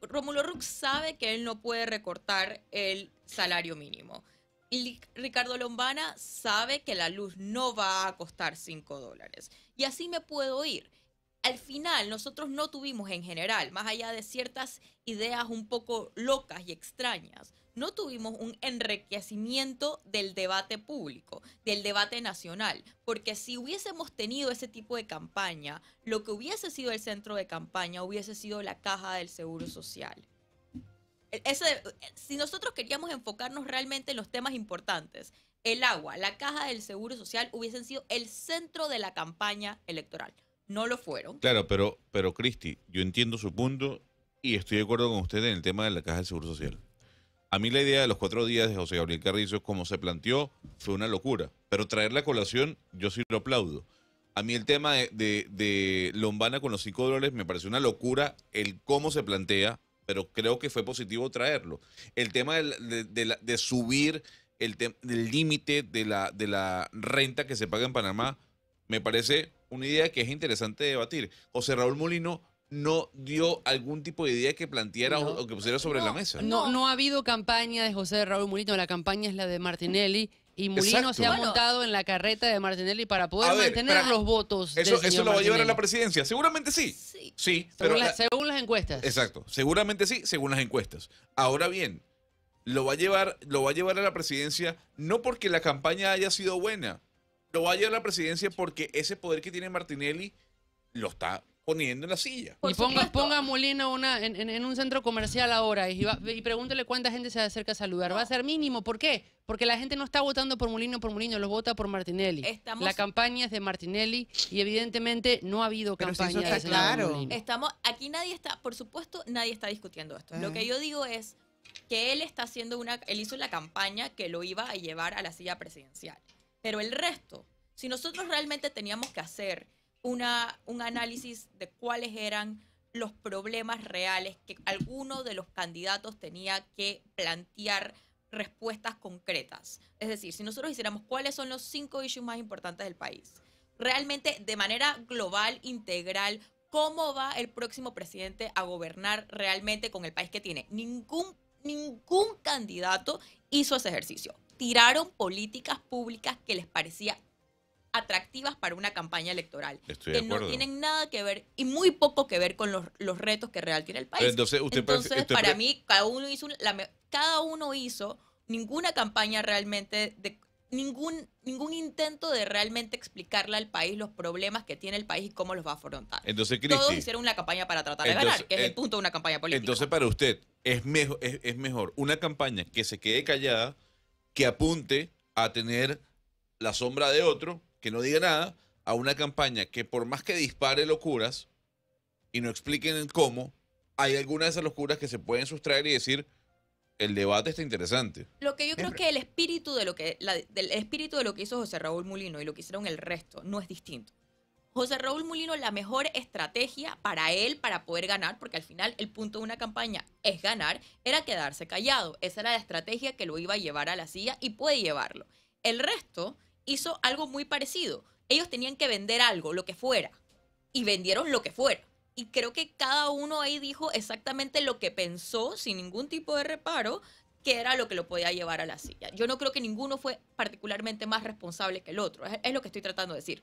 Romulo Rux sabe que él no puede recortar el salario mínimo y Ricardo Lombana sabe que la luz no va a costar 5 dólares. Y así me puedo ir. Al final, nosotros no tuvimos en general, más allá de ciertas ideas un poco locas y extrañas, no tuvimos un enriquecimiento del debate público, del debate nacional, porque si hubiésemos tenido ese tipo de campaña, lo que hubiese sido el centro de campaña hubiese sido la caja del Seguro Social si nosotros queríamos enfocarnos realmente en los temas importantes, el agua, la caja del Seguro Social hubiesen sido el centro de la campaña electoral. No lo fueron. Claro, pero, pero Cristi, yo entiendo su punto y estoy de acuerdo con usted en el tema de la caja del Seguro Social. A mí la idea de los cuatro días de José Gabriel Carrizo, como se planteó, fue una locura. Pero traer la colación, yo sí lo aplaudo. A mí el tema de, Lombana con los cinco dólares me parece una locura el cómo se plantea, pero creo que fue positivo traerlo. El tema de, subir el límite de la, de la renta que se paga en Panamá me parece una idea que es interesante debatir. José Raúl Molino no dio algún tipo de idea que planteara o que pusiera sobre la mesa. No, no ha habido campaña de José Raúl Molino, la campaña es la de Martinelli y Mulino se ha montado en la carreta de Martinelli para poder mantener los votos. Eso, lo va a llevar a la presidencia. Seguramente sí. Sí. según, pero según las encuestas. Exacto. Seguramente sí, según las encuestas. Ahora bien, lo va a llevar, lo va a llevar a la presidencia no porque la campaña haya sido buena. Lo va a llevar a la presidencia porque ese poder que tiene Martinelli lo está poniendo la silla. y ponga, ponga, Molina en, un centro comercial ahora y, pregúntele cuánta gente se acerca a saludar. Va a ser mínimo. ¿Por qué? Porque la gente no está votando por Molino por Molino, los vota por Martinelli. La campaña es de Martinelli y evidentemente no ha habido campaña si eso está claro. Estamos, aquí nadie está, por supuesto, nadie está discutiendo esto. Lo ah. que yo digo es que él está haciendo una, él hizo la campaña que lo iba a llevar a la silla presidencial. Pero el resto, si nosotros realmente teníamos que hacer una, un análisis de cuáles eran los problemas reales que alguno de los candidatos tenía que plantear respuestas concretas. Es decir, si nosotros hiciéramos cuáles son los cinco issues más importantes del país, realmente de manera global, integral, cómo va el próximo presidente a gobernar realmente con el país que tiene. Ningún, ningún candidato hizo ese ejercicio. Tiraron políticas públicas que les parecía atractivas para una campaña electoral. que no tienen nada que ver y muy poco que ver con los, retos que real tiene el país. Entonces, usted para mí, cada uno hizo, cada uno hizo ninguna campaña realmente ningún, ningún intento de realmente explicarle al país los problemas que tiene el país y cómo los va a afrontar. Entonces, Todos hicieron una campaña para tratar de ganar, que es el punto de una campaña política. Entonces, para usted, es, mejor es, mejor una campaña que se quede callada, que apunte a tener la sombra de otro, que no diga nada a una campaña que por más que dispare locuras y no expliquen el cómo, hay algunas de esas locuras que se pueden sustraer y decir, el debate está interesante. Lo que yo creo que el espíritu de lo que espíritu de lo que hizo José Raúl Mulino y lo que hicieron el resto no es distinto. José Raúl Mulino la mejor estrategia para él para poder ganar, porque al final el punto de una campaña es ganar, era quedarse callado. Esa era la estrategia que lo iba a llevar a la silla y puede llevarlo. El resto hizo algo muy parecido. Ellos tenían que vender algo, lo que fuera, y vendieron lo que fuera. Y creo que cada uno ahí dijo exactamente lo que pensó, sin ningún tipo de reparo, que era lo que lo podía llevar a la silla. Yo no creo que ninguno fue particularmente más responsable que el otro, es, lo que estoy tratando de decir.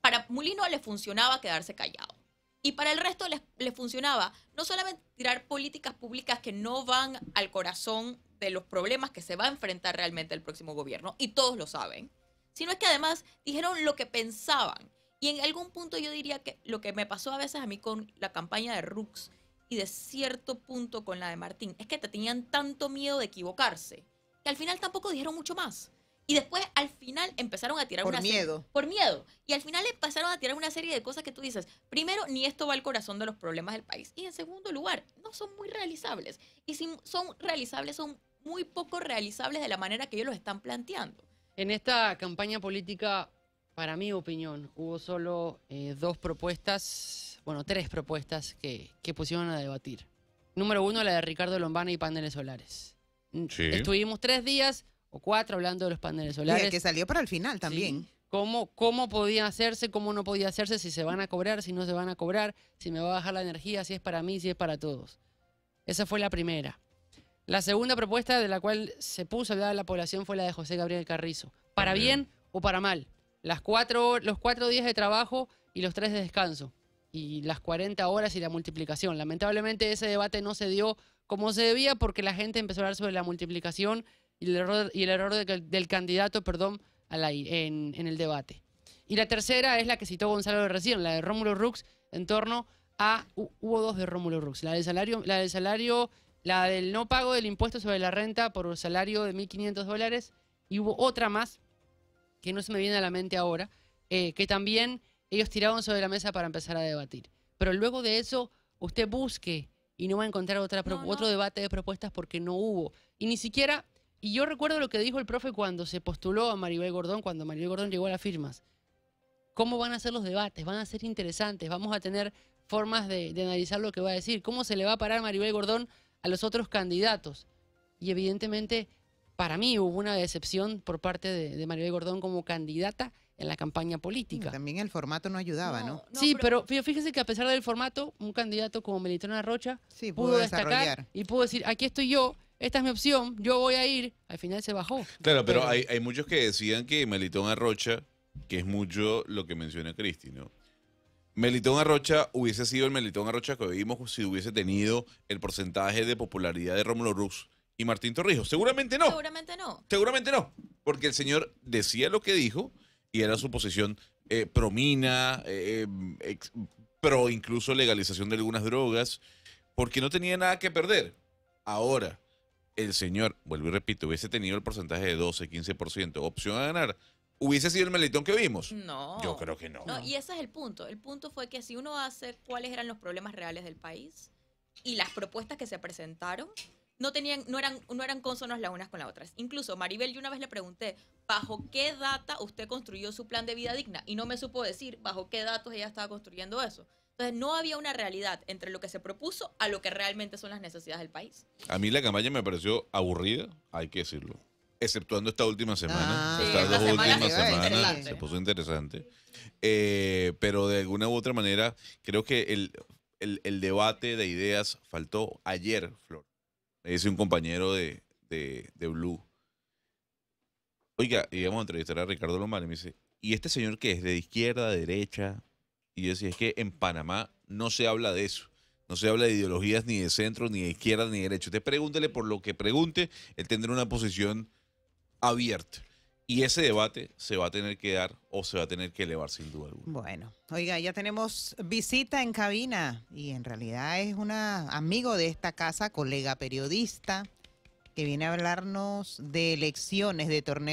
Para Mulino le funcionaba quedarse callado. Y para el resto le funcionaba no solamente tirar políticas públicas que no van al corazón de los problemas que se va a enfrentar realmente el próximo gobierno, y todos lo saben, sino es que además dijeron lo que pensaban. Y en algún punto yo diría que lo que me pasó a veces a mí con la campaña de Rux y de cierto punto con la de Martín, es que te tenían tanto miedo de equivocarse, que al final tampoco dijeron mucho más. Y después al final empezaron a tirar por miedo. por miedo. Y al final empezaron a tirar una serie de cosas que tú dices, primero, ni esto va al corazón de los problemas del país. Y en segundo lugar, no son muy realizables. Y si son realizables, son muy poco realizables de la manera que ellos los están planteando. En esta campaña política, para mi opinión, hubo solo eh, dos propuestas, bueno, tres propuestas que, pusieron a debatir. Número uno, la de Ricardo Lombana y paneles solares. Mm, estuvimos tres días o cuatro hablando de los paneles solares. Y que salió para el final también. Cómo, cómo podía hacerse, cómo no podía hacerse, si se van a cobrar, si no se van a cobrar, si me va a bajar la energía, si es para mí, si es para todos. Esa fue la primera. La segunda propuesta de la cual se puso a hablar la población fue la de José Gabriel Carrizo. Para bien o para mal. Las los cuatro días de trabajo y los tres de descanso. Y las 40 horas y la multiplicación. Lamentablemente ese debate no se dio como se debía porque la gente empezó a hablar sobre la multiplicación y el error, y el error del candidato perdón, a la, en, el debate. Y la tercera es la que citó Gonzalo de recién, la de Rómulo Rux, en torno a. Hubo dos de Rómulo Rux. La del salario, la del salario la del no pago del impuesto sobre la renta por un salario de 1.500 dólares, y hubo otra más, que no se me viene a la mente ahora, eh, que también ellos tiraron sobre la mesa para empezar a debatir. Pero luego de eso, usted busque y no va a encontrar otra otro debate de propuestas porque no hubo. Y ni siquiera, y yo recuerdo lo que dijo el profe cuando se postuló a Maribel Gordón, cuando Maribel Gordón llegó a las firmas. ¿Cómo van a ser los debates? Van a ser interesantes, vamos a tener formas de, de analizar lo que va a decir. ¿Cómo se le va a parar Maribel Gordón a los otros candidatos. Y evidentemente, para mí hubo una decepción por parte de, de Maribel Gordón como candidata en la campaña política. Mm, también el formato no ayudaba, ¿no? sí, pero, fíjese que a pesar del formato, un candidato como Melitón Arrocha pudo, destacar y pudo decir, aquí estoy yo, esta es mi opción, yo voy a ir, al final se bajó. Claro, pero, hay, hay, muchos que decían que Melitón Arrocha, que es mucho lo que menciona Cristi, ¿no? Melitón Arrocha hubiese sido el Melitón Arrocha que vimos si hubiese tenido el porcentaje de popularidad de Romulo Ruz y Martín Torrijos. Seguramente no. Seguramente no. Seguramente no. Porque el señor decía lo que dijo y era su posición eh, promina, eh, eh pro incluso legalización de algunas drogas, porque no tenía nada que perder. Ahora, el señor, vuelvo y repito, hubiese tenido el porcentaje de 12, 15%, opción a ganar, ¿Hubiese sido el melitón que vimos? No. Yo creo que no. Y ese es el punto. El punto fue que si uno hace cuáles eran los problemas reales del país y las propuestas que se presentaron, no tenían, no eran, no eran consonas las unas con las otras. Incluso Maribel, yo una vez le pregunté, ¿bajo qué data usted construyó su plan de vida digna? Y no me supo decir bajo qué datos ella estaba construyendo eso. Entonces no había una realidad entre lo que se propuso a lo que realmente son las necesidades del país. A mí la campaña me pareció aburrida, hay que decirlo exceptuando esta última semana. Ah, estas dos últimas semanas se puso interesante. Eh, pero de alguna u otra manera, creo que el, debate de ideas faltó ayer, Flor. Me dice un compañero de, de, de Blue. Oiga, íbamos a entrevistar a Ricardo Lomar y me dice, ¿y este señor que es? ¿De izquierda, de derecha? Y yo decía, es que en Panamá no se habla de eso. No se habla de ideologías ni de centro, ni de izquierda, ni de derecha. Usted pregúntele por lo que pregunte, él tendrá una posición abierto. Y ese debate se va a tener que dar o se va a tener que elevar sin duda alguna. Bueno, oiga, ya tenemos visita en cabina y en realidad es un amigo de esta casa, colega periodista, que viene a hablarnos de elecciones, de torneos.